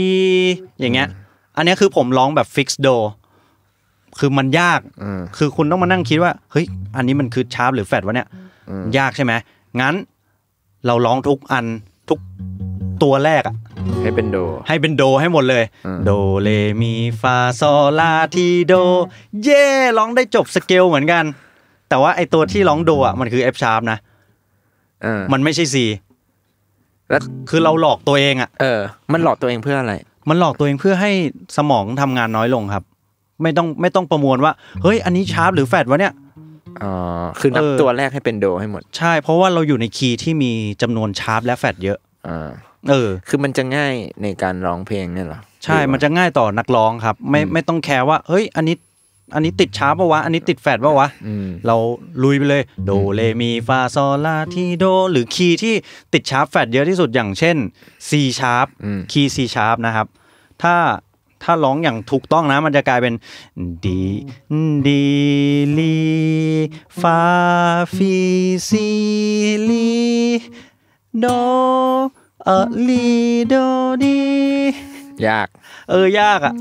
อย่างเงี้ยอันนี้คือผมร้องแบบฟิกซ์โดคือมันยากคือคุณต้องมานั่งคิดว่าเฮ้ยอันนี้มันคือชาร์ปหรือแฟดวะเนี่ยยากใช่ไหมงั้น เราร้องทุกอันทุกตัวแรกอะให้เป็นโด ให้เป็นโดให้หมดเลยโดเลมีฟาโซลาทีโดเย่ร้องได้จบสเกลเหมือนกัน แต่ว่าไอตัวที่ร้องโดอะมันคือ F ชาร์ปนะมันไม่ใช่ซีแล้วคือเราหลอกตัวเองอ่ะเออมันหลอกตัวเองเพื่ออะไร มันหลอกตัวเองเพื่อให้สมองทำงานน้อยลงครับ ไม่ต้องไม่ต้องประมวลว่าเฮ้ยอันนี้ชาร์ปหรือแฟดวะเนี่ยอ๋อคือนับตัวแรกให้เป็นโดให้หมด ใช่ เพราะว่าเราอยู่ในคีย์ที่มีจำนวนชาร์ปและแฟดเยอะ อ่า เออ คือมันจะง่ายในการร้องเพลงเนี่ยหรอ ใช่ มันจะง่ายต่อนักร้องครับ ไม่ไม่ต้องแคร์ว่าเฮ้ย อันนี้อันนี้ติดช้าปะวะ อันนี้ติดแฟดปะวะ เราลุยไปเลย โดเลมีฟาโซลาทีโด หรือคีย์ที่ติดชาร์ปแฟดเยอะที่สุดอย่างเช่น C ชาร์ปคีย์ C ชาร์ปนะครับ ถ้าถ้าร้องอย่างถูกต้องนะ มันจะกลายเป็นดีดีลีฟาฟีซีลีโดเออลีโดดียากเออยากอ่ะ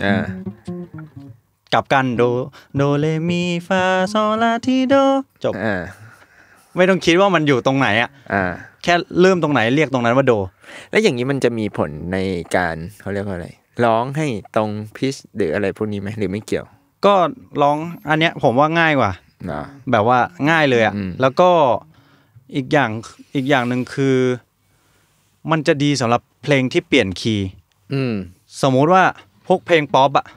กลับกันโดโดเลมีฟาโซลาทีโดจบไม่ต้องคิดว่ามันอยู่ตรงไหนอ่ะแค่เริ่มตรงไหนเรียกตรงนั้นว่าโด แล้วอย่างนี้มันจะมีผลในการเขาเรียกว่าอะไรร้องให้ตรงพิชหรืออะไรพวกนี้ไหมหรือไม่เกี่ยว ก็ร้องอันเนี้ย ผมว่าง่ายกว่าแบบว่าง่ายเลยอ่ะแล้วก็อีกอย่างอีกอย่างหนึ่งคือ มันจะดีสำหรับเพลงที่เปลี่ยนคีย์สมมุติว่าพวกเพลงป๊อปอ่ะ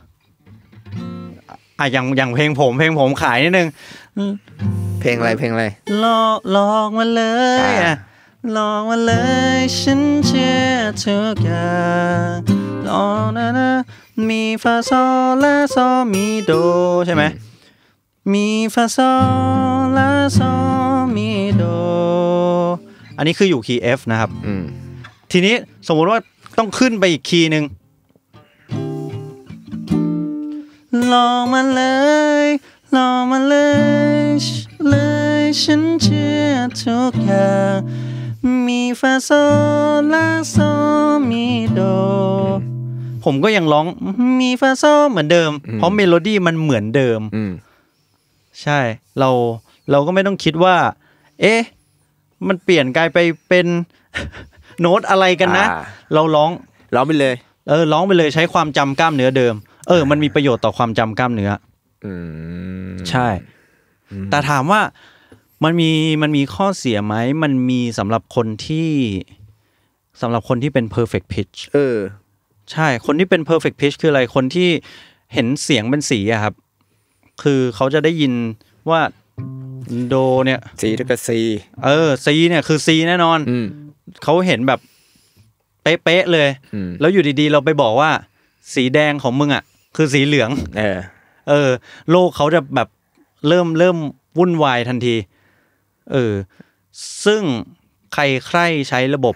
อ่ะอย่างอย่างเพลงผมเพลงผมขายนิดนึง เพลงอะไรเพลงอะไรลอกลอกมาเลย ลอกมาเลยฉันเชื่อทุกอย่างลองนะนะมีฟาซอและซอมีโด ใช่ไหมมีฟาซอและซอมีโด อันนี้คืออยู่คีย์ F นะครับทีนี้สมมติว่าต้องขึ้นไปอีกคีย์หนึ่งลองมาเลยลองมาเลย เลย ฉันเชื่อทุกอย่างมีฟาโซลาโซมีโด ผมก็ยังร้องมีฟาโซเหมือนเดิม เพราะเมโลดี้มันเหมือนเดิม ใช่เราเราก็ไม่ต้องคิดว่า เอ๊ะมันเปลี่ยนกลายไปเป็นโน้ตอะไรกันนะ เราร้องร้องไปเลย เออร้องไปเลยใช้ความจำกล้ามเนื้อเดิมเออ มันมีประโยชน์ต่อความจำกล้ามเนื้อ ใช่ แต่ถามว่ามันมีมันมีข้อเสียไหม มันมีสำหรับคนที่สำหรับคนที่เป็น perfect pitch เออ ใช่ คนที่เป็น perfect pitch คืออะไรคนที่เห็นเสียงเป็นสีอะครับ คือเขาจะได้ยินว่าโดเนี่ยสีเท่ากับซีเออซีเนี่ยคือซีแน่นอน เขาเห็นแบบเป๊ะเลย แล้วอยู่ดีๆ เราไปบอกว่า สีแดงของมึงอ่ะคือสีเหลือง เออ เออ โลกเขาจะแบบเริ่มเริ่มวุ่นวายทันที เออ ซึ่งใครใครใช้ระบบ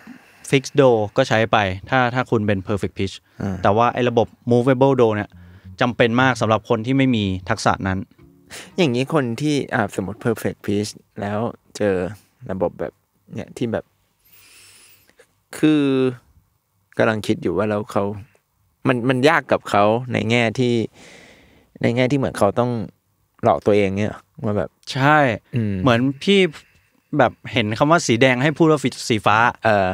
Fix Do ก็ใช้ไป ถ้าถ้าคุณเป็น Perfect Pitch แต่ว่าไอ้ระบบ Movable Do เนี่ยจำเป็นมากสำหรับคนที่ไม่มีทักษะนั้น อย่างนี้คนที่อ่าสมมติ Perfect Pitch แล้วเจอระบบแบบเนี่ยที่แบบ คือกำลังคิดอยู่ว่าแล้วเขามันมันยากกับเขาในแง่ที่ในแง่ที่เหมือนเขาต้องหลอกตัวเองเนี่ยว่าแบบใช่ เหมือนพี่แบบเห็นคำว่าสีแดงให้พูดว่าสีฟ้าเออ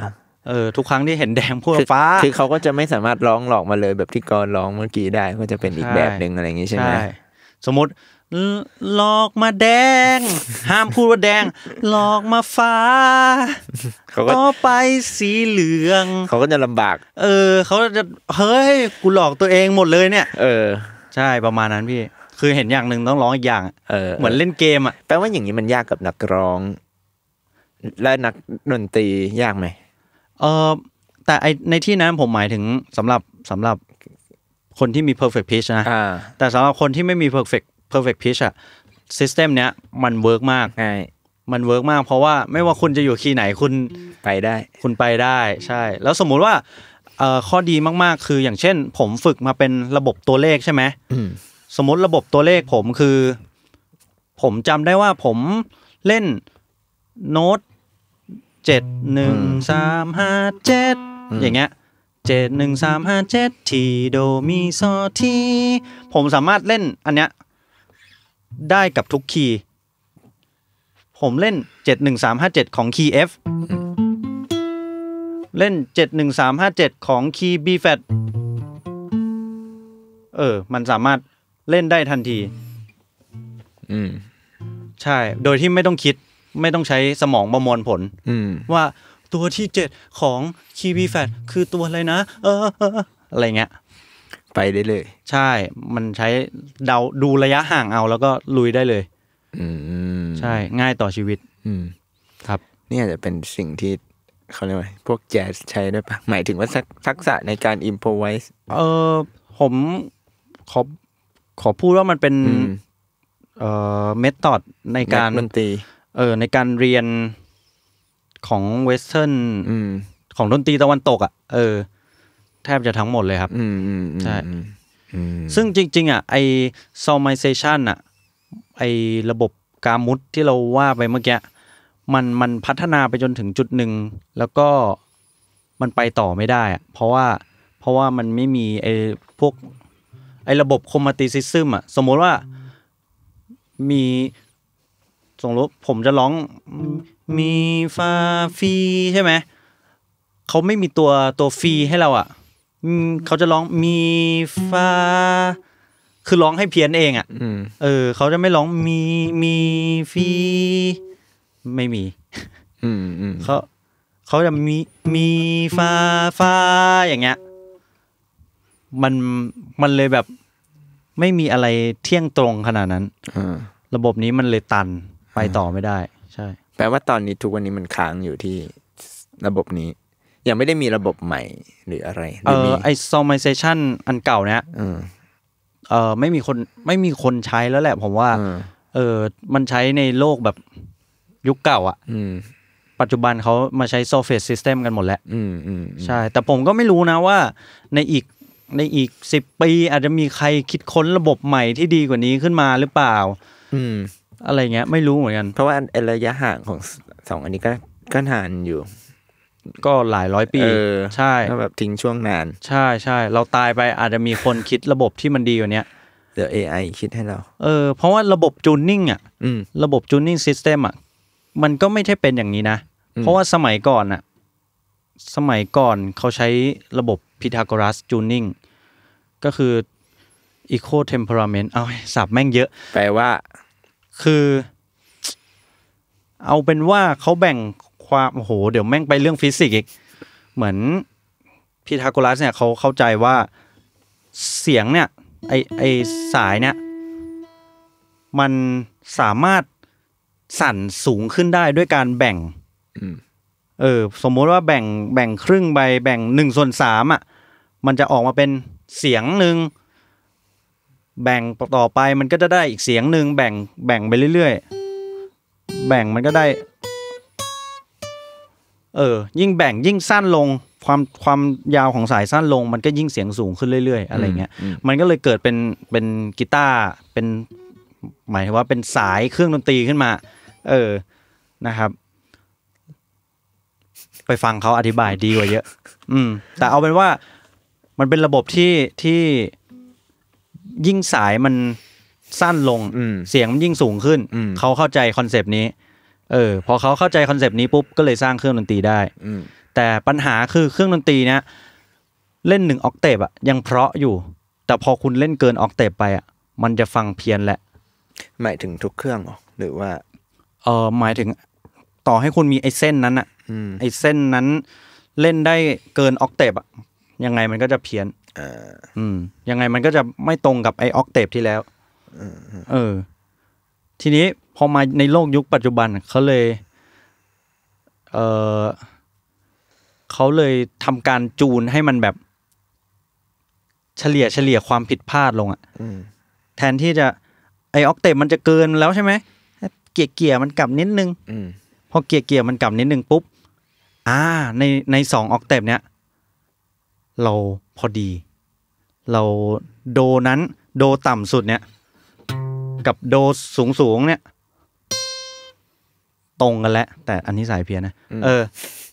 เออทุกครั้งที่เห็นแดงพูดฟ้าคือเขาก็จะไม่สามารถร้องหลอกมาเลย แบบที่กรร้องเมื่อกี้ได้ก็จะเป็นอีกแบบหนึ่งอะไรอย่างนี้ใช่ไหมสมมติหลอกมาแดง ห้ามพูดว่าแดง หลอกมาฟ้า ต่อไปสีเหลือง เขาก็จะลำบาก เออ เขาจะ เฮ้ย กูหลอกตัวเองหมดเลยเนี่ย เออ ใช่ประมาณนั้นพี่ คือเห็นอย่างหนึ่งต้องร้องอีกอย่าง เออ เหมือนเล่นเกมอ่ะแปลว่าอย่างนี้มันยากกับนักร้อง และนักดนตรียากไหมเออแต่ไอในที่นั้นผมหมายถึงสำหรับสำหรับคนที่มี perfect pitch นะแต่สำหรับคนที่ไม่มี perfect perfect pitch อะ system เนี้ยมันเวิร์กมากใช่ มันเวิร์กมากเพราะว่าไม่ว่าคุณจะอยู่คีย์ไหนคุณไปได้คุณไปได้ใช่ แล้วสมมุติว่าข้อดีมาก ๆ คืออย่างเช่น ผมฝึกมาเป็นระบบตัวเลขใช่ไหม สมมติระบบตัวเลขผมคือ ผมจำได้ว่าผมเล่นโน้ตเจ็ดหนึ่งสามห้าเจ็ดอย่างเงี้ยเจ็ดหนึ่งสามห้าเจ็ดทีโดมีซอทีผมสามารถเล่นอันเนี้ยได้กับทุกคีย์ผมเล่น 71357 ของคีย์ F เล่น 71357 ของคีย์ B flat เออ มันสามารถเล่นได้ทันที อืมใช่ โดยที่ไม่ต้องคิดไม่ต้องใช้สมองประมวลผล อืมว่าตัวที่เจ็ดของคีย์ B flat คือตัวอะไรนะเอออะไรเงี้ยไปได้เลย ใช่ มันใช้เดาดูระยะห่างเอาแล้วก็ลุยได้เลยอืมใช่ง่ายต่อชีวิต อืมครับนี่อาจจะเป็นสิ่งที่เขาเรียกว่าพวกแจ๊สใช้ด้วยปะหมายถึงว่าทักษะในการอิมพอไวส์เออ ผมขอขอพูดว่ามันเป็นเอ่อเมธอดในการดนตรีเออ ในการเรียนของเวสเทิร์นของดนตรีตะวันตกอ่ะเออแทบจะทั้งหมดเลยครับใช่ซึ่งจริงๆ อ่ะไอซอมไ i เซชันอ่ะไอระบบกามุดที่เราว่าไปเมื่อกี้มันมันพัฒนาไปจนถึงจุดหนึ่ง แล้วก็มันไปต่อไม่ได้อ่ะเพราะว่าเพราะว่ามันไม่มีไอพวกไอระบบคอมมาติซิซึมอ่ะสมมติว่ามีสมมติผมจะร้องมีฟาฟีใช่ไหม เขาไม่มีตัวตัวฟีให้เราอ่ะเขาจะร้องมีฟ้าคือร้องให้เพี้ยนเองอ่ะเออ เขาจะไม่ร้องมีมีฟีไม่มีเขาเขาจะมีมีฟ้าฟ้าอย่างเงี้ย มันมันเลยแบบ ไม่มีอะไรเที่ยงตรงขนาดนั้นระบบนี้มันเลยตันไปต่อไม่ได้ ใช่ แปลว่าตอนนี้ทุกวันนี้มันค้างอยู่ที่ระบบนี้ยังไม่ได้มีระบบใหม่ หรืออะไรเออไอซมิเซชันอันเก่าเนี้ยเออไม่มีคนไม่มีคนใช้แล้วแหละ ผมว่าเออมันใช้ในโลกแบบยุคเก่าอ่ะปัจจุบันเขามาใช้ surface system กันหมดแล้วใช่ แต่ผมก็ไม่รู้นะว่า ในอีกในอีกสิบปี อาจจะมีใครคิดค้นระบบใหม่ที่ดีกว่านี้ขึ้นมาหรือเปล่า อืมอะไรเงี้ย ไม่รู้เหมือนกัน เพราะว่าระยะห่างของสองอันนี้ก็ก็นานอยู่ก็หลายร้อยปีใช่แบบทิ้งช่วงนานใช่ใช่ เราตายไปอาจจะมีคนคิดระบบที่มันดีกว่านี้เดี๋ยวไอคิดให้เราเออเพราะว่าระบบจูนนิ่งอ่ะระบบจูนนิ่งซิสเต็มอ่ะมันก็ไม่ใช่เป็นอย่างนี้นะ เพราะว่าสมัยก่อนอ่ะสมัยก่อนเขาใช้ระบบพีทาโกรัสจูนนิ่งก็คืออีโคเทมเพอร์เมนต์เอาสับแม่งเยอะ แปลว่าคือ เอาเป็นว่าเขาแบ่งความโอ้โห เดี๋ยวแม่งไปเรื่องฟิสิกส์อีก เหมือนพีทาโกรัสเนี่ยเขาเข้าใจว่าเสียงเนี่ยไอไอสายเนี่ยมันสามารถสั่นสูงขึ้นได้ด้วยการแบ่งเออสมมติว่าแบ่งแบ่งครึ่งใบแบ่งหนึ่งส่วนสามอ่ะ มันจะออกมาเป็นเสียงหนึ่งแบ่งต่อไปมันก็จะได้อีกเสียงหนึ่งแบ่งแบ่งไปเรื่อยๆแบ่งมันก็ได้เออยิ่งแบ่งยิ่งสั้นลงความความยาวของสายสั้นลง มันก็ยิ่งเสียงสูงขึ้นเรื่อยๆอะไรเงี้ยมันก็เลยเกิดเป็นเป็นกีตาร์เป็น หมายถว่าเป็นสายเครื่องดนตรีขึ้นมา เออนะครับ ไปฟังเขาอธิบายดีกว่าเยอะ อืม แต่เอาเป็นว่า มันเป็นระบบที่ที่ ยิ่งสายมันสั้นลงเสียงมันยิ่งสูงขึ้นเขาเข้าใจคอนเซป t นี้เออพอเขาเข้าใจคอนเซปต์นี้ปุ๊บก็เลยสร้างเครื่องดนตรีได้แต่ปัญหาคือเครื่องดนตรีเนี้ยเล่นหนึ่งออกเตปอะยังเพราะอยู่ แต่พอคุณเล่นเกินออกเตปไปอะมันจะฟังเพี้ยนแหละหมายถึงทุกเครื่องหรอหรือว่าเออหมายถึงต่อให้คุณมีไอเส้นนั้นอะไอเส้นนั้น เล่นได้เกินออกเตปอะยังไงมันก็จะเพี้ยนอืมยังไงมันก็จะไม่ตรงกับไอออกเตปที่แล้วเออ ทีนี้พอมาในโลกยุคปัจจุบันเขาเลย เออเขาเลยทำการจูนให้มันแบบ เฉลี่ยเฉลี่ยความผิดพลาดลงอ่ะแทนที่จะ ไอออกเตปมันจะเกินแล้วใช่ไหมเกี่ยเกี่ยมันกลับนิดนึงพอเกี่ยเกี่ยมันกลับนิดนึงปุ๊บอ่าในในสองออกเตปเนี้ยเราพอดี เราโดนั้น โดต่ำสุดเนี้ยกับโดสูงสูงเนี้ยตรงกันแล้วแต่อันนี้สายเพียนะ เออ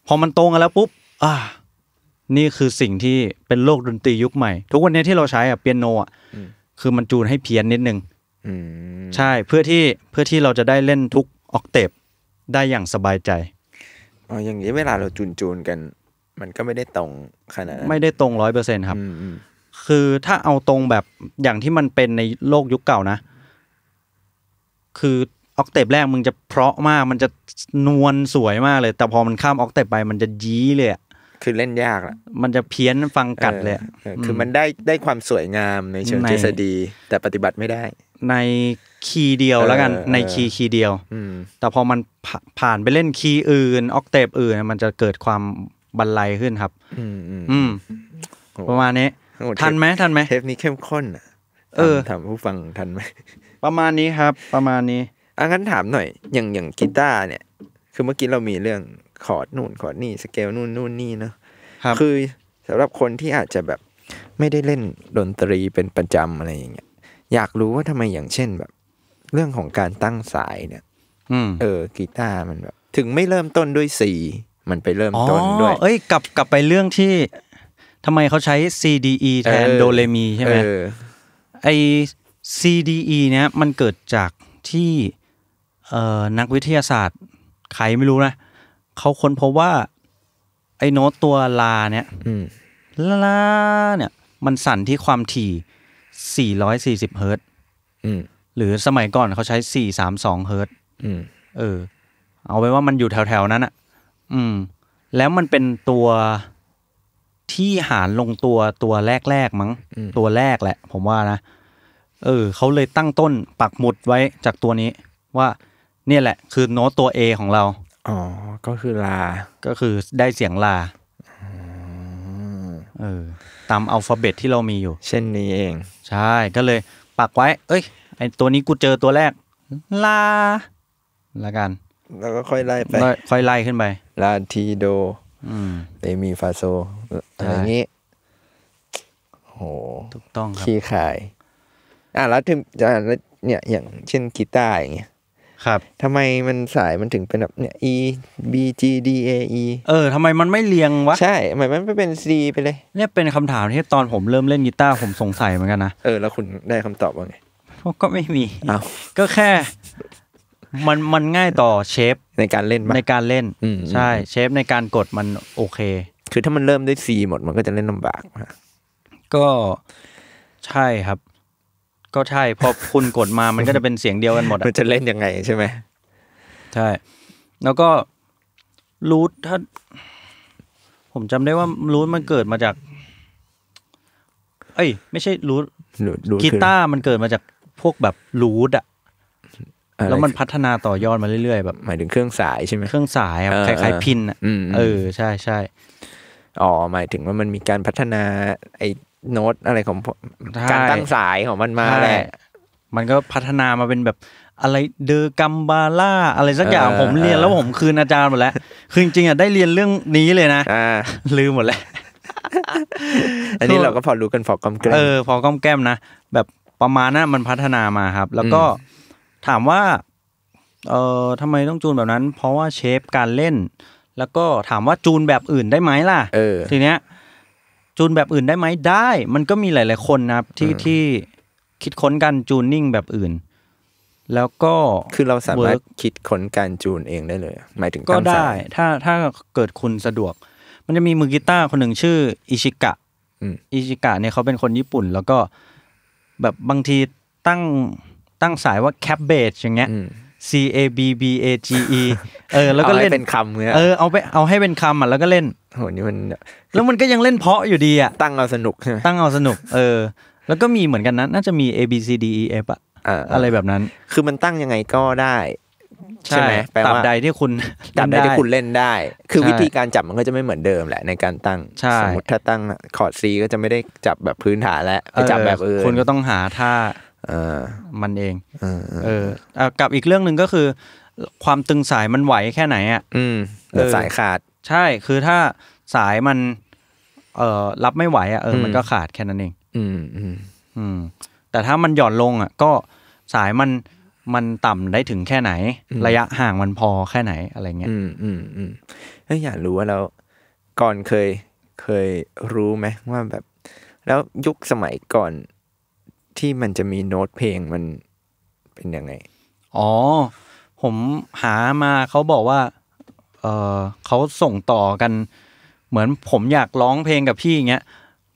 พอมันตรงกันแล้วปุ๊บอ่านี่คือสิ่งที่เป็นโลกดนตรียุคใหม่ ทุกวันนี้ที่เราใช้อ่ะเปียโนอ่ะคือมันจูนให้เพี้ยนนิดนึงใช่เพื่อที่เพื่อที่เราจะได้เล่นทุกออกเตปได้อย่างสบายใจอ๋ออย่างนี้เวลาเราจูนจูนกัน มันก็ไม่ได้ตรงขนาดไม่ได้ตรงร้อยเปอร์เซ็นครับ คือถ้าเอาตรงแบบอย่างที่มันเป็นในโลกยุคเก่านะ คือออกเตปแรกมึงจะเพราะมากมันจะนวลสวยมากเลย แต่พอมันข้ามออกเตปไปมันจะยี้เลยคือเล่นยากละมันจะเพี้ยนฟังกัดเลยคือมันได้ได้ความสวยงามในเชิงทฤษฎีแต่ปฏิบัติไม่ได้ ในคีย์เดียวแล้วกันในคีย์คีย์เดียวแต่พอมันผ่านไปเล่นคีย์อื่น ออกเตปอื่นมันจะเกิดความบรรลัยขึ้นครับอืม ประมาณนี้ทันไหมทันไหมเทปนี้เข้มข้นเออถามผู้ฟังทันไหมประมาณนี้ครับ ประมาณนี้อังั้นถามหน่อย อย่าง อย่างกีตาร์เนี่ย คือเมื่อกี้ เรามีเรื่องคอร์ดนู่นคอร์ดนี่สเกลนู่นนู่นนี่เนาะคือสำหรับคนที่อาจจะแบบไม่ได้เล่นดนตรีเป็นประจำอะไรอย่างเงี้ยอยากรู้ว่าทำไมอย่างเช่นแบบ เรื่องของการตั้งสายเนี่ยเออกีตาร์มันแบบ ถึงไม่เริ่มต้นด้วยสีมันไปเริ่มต้นด้วยเอ้ยกลับกลับไปเรื่องที่ทำไมเขาใช้ CDE แทนโดเรมีใช่ไหมไอ้ CDE เนี้ยมันเกิดจากที่นักวิทยาศาสตร์ ใครไม่รู้นะ เขาค้นพบว่าไอ้โน้ตตัวลาเนี่ยลา เนี่ย มันสั่นที่ความถี่ 440 เฮิร์ตหรือสมัยก่อนเขาใช้ 432 เฮิร์ตเออเอาไว้ว่ามันอยู่แถวๆ นั้นอะ่ะอืม แล้วมันเป็นตัวที่หารลงตัวตัวแรกๆมั้ง ตัวแรกแหละ ผมว่านะ เออ เขาเลยตั้งต้นปักหมุดไว้จากตัวนี้ว่าเนี่ยแหละ คือโน้ตตัว A ของเรา อ๋อ ก็คือ ลา ก็คือได้เสียงลาเออ ตามอัลฟาเบตที่เรามีอยู่ เช่นนี้เอง ใช่ ก็เลยปักไว้ เอ้ย ไอตัวนี้กูเจอตัวแรก ลาละกัน แล้วก็ค่อยไล่ไป ค่อยไล่ขึ้นไป ลาทีโดเอมีฟาโซ อะไรงี้โหถูกต้องครับขี้ขาย อ่ะ แล้วถึงจะเนี่ยอย่างเช่นกีตาร์อย่างเงี้ยครับทำไมมันสายมันถึงเป็นแบบเนี่ย e b g d a e เออทำไมมันไม่เรียงวะ ใช่หมายมันไม่เป็น c ไปเลย เนี่ยเป็นคำถามที่ตอนผมเริ่มเล่นกีตาร์ผมสงสัยเหมือนกันนะเออแล้วคุณได้คำตอบว่าไงก็ไม่มีเอาก็แค่ มันมันง่ายต่อเชฟในการเล่น ในการเล่นใช่เชฟในการกดมันโอเค คือถ้ามันเริ่มด้วย c หมดมันก็จะเล่นลำบาก ก็ใช่ครับก็ใช่พอคุณกดมามันก็จะเป็นเสียงเดียวกันหมด มันจะเล่นยังไงใช่ไหมใช่แล้วก็ รูทถ้า ผมจำได้ว่า รูทมันเกิดมาจากเอ้ยไม่ใช่ รูทกีตาร์มันเกิดมาจากพวกแบบรูทอะแล้วมันพัฒนาต่อยอดมาเรื่อยๆแบบหมายถึงเครื่องสายใช่ไหมเครื่องสายคคล้ายๆพินอะเออ ใช่ใช่อ๋อหมายถึงว่ามันมีการพัฒนาไอโน้ตอะไรของการตั้งสายของมันมาแหละ มันก็พัฒนามาเป็นแบบ อะไรเดอกัมบาล่าอะไรสักอย่างผมเรียนแล้วผมคืนอาจารย์หมดแล้วคือจริงๆอ่ะได้เรียนเรื่องนี้เลยนะลืมหมดแล้วอันนี้เราก็พอรู้กันพอก้อมแก้มเออพอก้อมแก้มนะแบบประมาณนั้นมันพัฒนามาครับ แล้วก็ถามว่า เอ่อทำไมต้องจูนแบบนั้น เพราะว่าเชฟการเล่น แล้วก็ถามว่าจูนแบบอื่นได้ไหมล่ะทีเนี้ยจูนแบบอื่นได้ไหมได้ มันก็มีหลายๆคนนะครับที่ที่คิดค้นการจูนนิ่งแบบอื่น แล้วก็ คือเราสามารถคิดค้นการจูนเองได้เลย หมายถึงก็ได้ ถ้าถ้าเกิดคุณสะดวก มันจะมีมือกีตาร์คนหนึ่งชื่ออิชิกะอิชิกะเนี่ยเขาเป็นคนญี่ปุ่น แล้วก็แบบบางทีตั้งตั้งสายว่าแคปเบจอย่างเงี้ย C A B B A G E เออแล้วก็เล่นเป็นคำเงี้ยเออเอาไปเอาให้เป็นคำอ่ะแล้วก็เล่นโหนี่มันแล้วมันก็ยังเล่นเพาะอยู่ดีอ่ะตั้งเอาสนุกตั้งเอาสนุก เออ แล้วก็มีเหมือนกันนะน่าจะมี A B C D E F อ่ะอะไรแบบนั้น คือมันตั้งยังไงก็ได้ใช่ไหมแปลว่าใดที่คุณตับใดที่คุณเล่นได้ คือวิธีการจับมันก็จะไม่เหมือนเดิมแหละในการตั้งสมมติถ้าตั้งคอร์ดซี ก็จะไม่ได้จับแบบพื้นฐานแล้วไปจับแบบอื่นคุณก็ต้องหาท่ามันเองเออเออกับอีกเรื่องหนึ่งก็คือ ความตึงสายมันไหวแค่ไหนอ่ะอืมสายขาดใช่คือถ้าสายมัน เออรับไม่ไหวอ่ะเออมันก็ขาดแค่นั้นเอง อืมอืมอืมแต่ถ้ามันหย่อนลงอ่ะ ก็สายมันมันต่ำได้ถึงแค่ไหน ระยะห่างมันพอแค่ไหนอะไรเงี้ยอืมอืมอืมเฮ้ยอยากรู้ว่าเราก่อนเคยเคยรู้ไหมว่าแบบแล้วยุคสมัยก่อนที่มันจะมีโน้ตเพลงมันเป็นยังไง อ๋อ ผมหามาเขาบอกว่า เออเขาส่งต่อกัน เหมือนผมอยากร้องเพลงกับพี่อย่างเงี้ย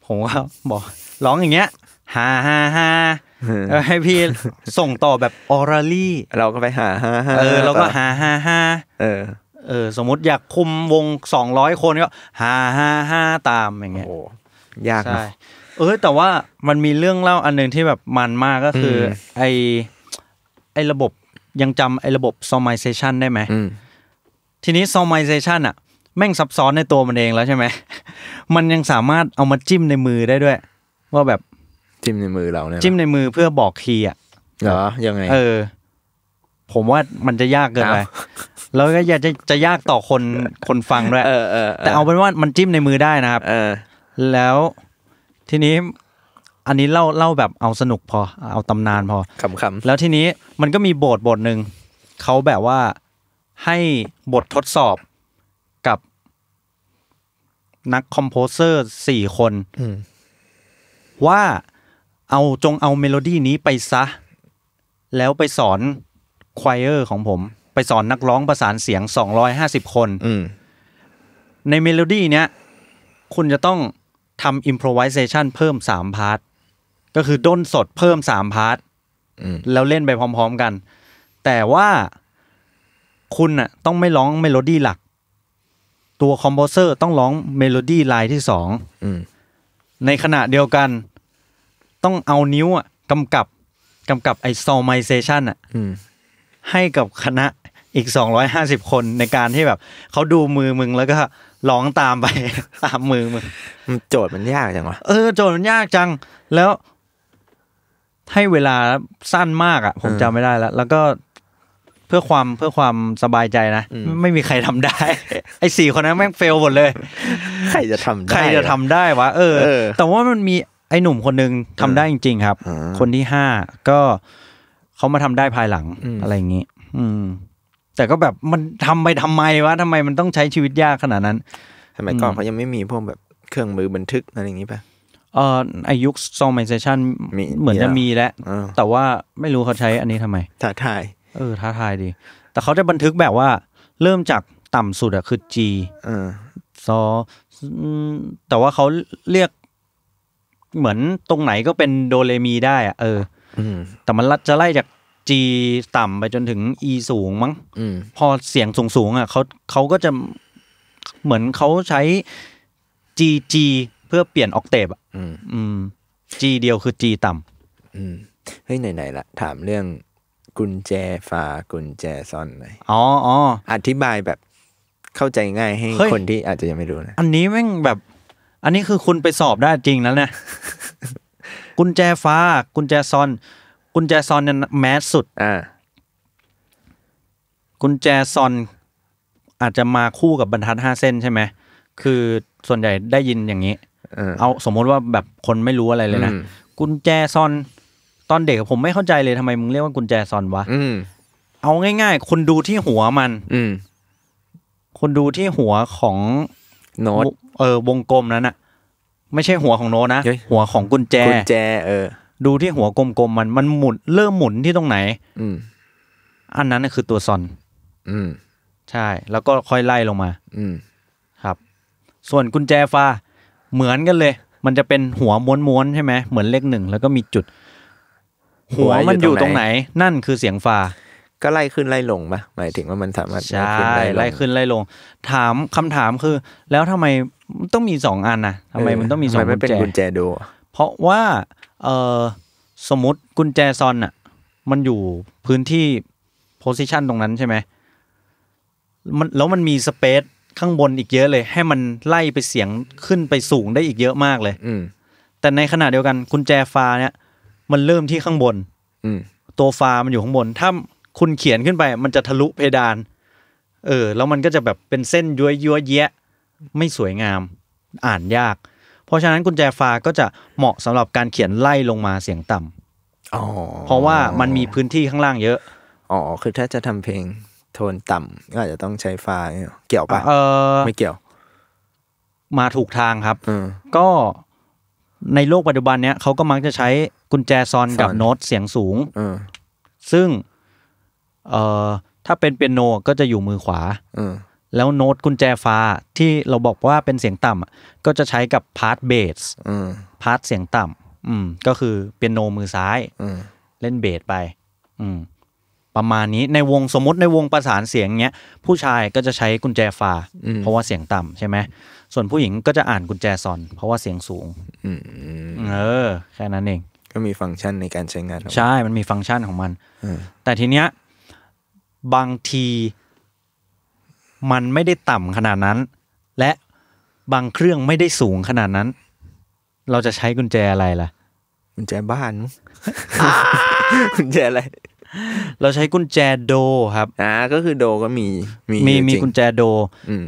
ผมก็บอกร้องอย่างเงี้ยฮ่าฮ่าฮ่าให้พี่ส่งต่อแบบออรัลี่เราก็ไปหาฮ่าฮ่าเออเราก็หาฮ่าฮ่าเออเออสมมติอยากคุมวงสองร้อยคนก็หาฮ่าฮ่าตามอย่างเงี้ยโอ้ยากใช่เออแต่ว่ามันมีเรื่องเล่าอันหนึ่งที่แบบมันมากก็คือไอไอระบบยังจำไอระบบ s o ม m i z a t i o n ได้ไหม ทีนี้ s o ม m i z a t i o n อ่ะแม่งซับซ้อนในตัวมันเองแล้วใช่ไหม มันยังสามารถเอามาจิ้มในมือได้ด้วย ว่าแบบจิ้มในมือเราเนี่ยจิ้มในมือเพื่อบอกคีย์อ่ะเหรอยังไง เออ ผมว่ามันจะยากเกินไปแล้วก็อยากจะจะยากต่อคนคนฟังด้วยแต่เอาเป็นว่ามันจิ้มในมือได้นะครับแล้วทีนี้อันนี้เล่าเล่าแบบเอาสนุกพอ เอาตำนานพอขำๆแล้วทีนี้มันก็มีโบทบทหนึ่ง เขาแบบว่าให้บททดสอบกับนักคอมโพเซอร์สี่คนว่าเอาจงเอาเมโลดี้นี้ไปซะ แล้วไปสอนควายเออร์ของผม ไปสอนนักร้องประสานเสียงสองร้อยห้าสิบคนในเมโลดี้เนี้ยคุณจะต้องทำอิมพรไวเซชันเพิ่มสามพาร์ท ก็คือด้นสดเพิ่มสามพาร์ทแล้วเล่นไปพร้อมๆกัน แต่ว่าคุณอะต้องไม่ร้องเมโลดี้หลัก ตัวคอมโพเซอร์ต้องร้องเมโลดี้ไลน์ที่สองในขณะเดียวกันต้องเอานิ้วอะกำกับกำกับไอซอมไมเซชันอะให้กับคณะอีกสองร้อยห้าสิบคนในการที่แบบ เขาดูมือมึงแล้วก็ร้องตามไปตามมือมึงโจทย์มันยากจังวะเออโจทย์มันยากจัง แล้ว ให้เวลา สั้นมากอ่ะผมจำไม่ได้แล้วแล้วก็เพื่อความเพื่อความสบายใจนะ ไม่มีใครทำได้ ไอ้สี่คนนั้นแม่งเฟลหมดเลย ใครจะทำได้ใครจะทำได้วะเออแต่ว่ามันมีไอ้หนุ่มคนนึงทำได้จริง ๆ ครับ คนที่ห้าก็เขามาทำได้ภายหลังอะไรอย่างนี้อืมแต่ก็แบบมันทำไปทำไมวะทำไมมันต้องใช้ชีวิตยากขนาดนั้นสมัยก่อนเขายังไม่มีพวกแบบเครื่องมือบันทึกอะไรอย่างนี้ปะเอ่ออายุซอมไมเซชันเหมือนจะมีแล้วแต่ว่าไม่รู้เขาใช้อันนี้ทำไมท้าทาย เออท้าทายดี แต่เขาจะบันทึกแบบว่า เริ่มจากต่ำสุดอะคือ G ซอแต่ว่าเขาเรียกเหมือนตรงไหนก็เป็นโดเรมีได้อะเออแต่มันจะไล่จาก G ต่ำไปจนถึง E สูงมั้งพอเสียงสูงสูงอ่ะเขาเขาก็จะเหมือนเขาใช้ G G เพื่อเปลี่ยนออกเตปอ่ะืม G เดียวคือ G ต่ำเฮ้ย ไหน ๆละถามเรื่อง กุญแจฝากุญแจซ่อนหน่อยอ๋ออ๋ออธิบายแบบเข้าใจง่ายให้คนที่อาจจะยังไม่รู้นะอันนี้แม่งแบบ อันนี้คือคุณไปสอบได้จริงแล้วนะ กุญแจฟ้า กุญแจซอนุญแจซอนเนี่ยแมสสุดอ่ากุญแจซอน อาจจะมาคู่กับบรรทัดห้าเส้นใช่ไหมคือส่วนใหญ่ได้ยินอย่างนี้เอาสมมติว่าแบบคนไม่รู้อะไรเลยนะกุญแจซอน ตอนเด็กผมไม่เข้าใจเลยทำไมมึงเรียกว่ากุญแจซอนวะเอาง่าย ๆคุณดูที่หัวมัน อืคุณดูที่หัวของ โน้ตเออวงกลมนั้นอะไม่ใช่หัวของโน้ตนะหัวของกุญแจกุญแจ เออดูที่หัวกลมๆมันมันหมุนเริ่มหมุนที่ตรงไหน อืมอันนั้นคือตัวซอนอืมใช่ แล้วก็ค่อยไล่ลงมา อืมครับ ส่วนกุญแจฟ้าเหมือนกันเลย มันจะเป็นหัวม้วนๆใช่ไหมเหมือนเลขหนึ่งแล้วก็มีจุด หัวมันอยู่ตรงไหน นั่นคือเสียงฟ้าก็ไล่ขึ้นไล่ลงปะหมายถึงว่ามันสามารถใช่ ไล่ขึ้นไล่ลง ถามคำถามคือ แล้วทำไมต้องมีสองอันนะทำไมมันต้องมีสองกุญแจเพราะว่าเออสมมติกุญแจซอนอะมันอยู่พื้นที่โพซิชันตรงนั้นใช่ไหมมันแล้วมันมีสเปซข้างบนอีกเยอะเลย ให้มันไล่ไปเสียงขึ้นไปสูงได้อีกเยอะมากเลยอืแต่ในขณะเดียวกันกุญแจฟาเนี่ย มันเริ่มที่ข้างบนอืตัวฟามันอยู่ข้างบน ถ้าคุณเขียนขึ้นไปมันจะทะลุเพดานเออแล้วมันก็จะแบบเป็นเส้นย้วยย้วยแยะไม่สวยงาม อ่านยากเพราะฉะนั้นกุญแจฟาก็จะเหมาะสำหรับการเขียนไล่ลงมาเสียงต่ำอเพราะว่ามันมีพื้นที่ข้างล่างเยอะ อ๋อ คือถ้าจะทำเพลงโทนต่ำ ก็อาจจะต้องใช้ฟาเกี่ยวปะ ไม่เกี่ยว มาถูกทางครับ ก็ในโลกปัจจุบันเนี้ยเขาก็มักจะใช้กุญแจซอนกับโน้ตเสียงสูง ซึ่งเออถ้าเป็นเปียโนก็จะอยู่มือขวาแล้วโน้ตกุญแจฟ้าที่เราบอกว่าเป็นเสียงต่ำก็จะใช้กับพาร์ทเบสพาร์ทเสียงต่ำอืมก็คือเปียโนมือซ้ายเล่นเบสไปอืมประมาณนี้ในวงสมมติในวงประสานเสียงเนี้ยผู้ชายก็จะใช้กุญแจฟ้าเพราะว่าเสียงต่ำใช่ไหมส่วนผู้หญิงก็จะอ่านกุญแจซอน เพราะว่าเสียงสูงเออ แค่นั้นเอง ก็มีฟังก์ชันในการใช้งานใช่ มันมีฟังก์ชันของมันแต่ทีเนี้ยบางทีมันไม่ได้ต่ำขนาดนั้น และบางเครื่องไม่ได้สูงขนาดนั้น เราจะใช้กุญแจอะไรล่ะ กุญแจบ้านกุญแจอะไร เราใช้กุญแจโดครับอ่าก็คือโดก็มี มีมีมีกุญแจโด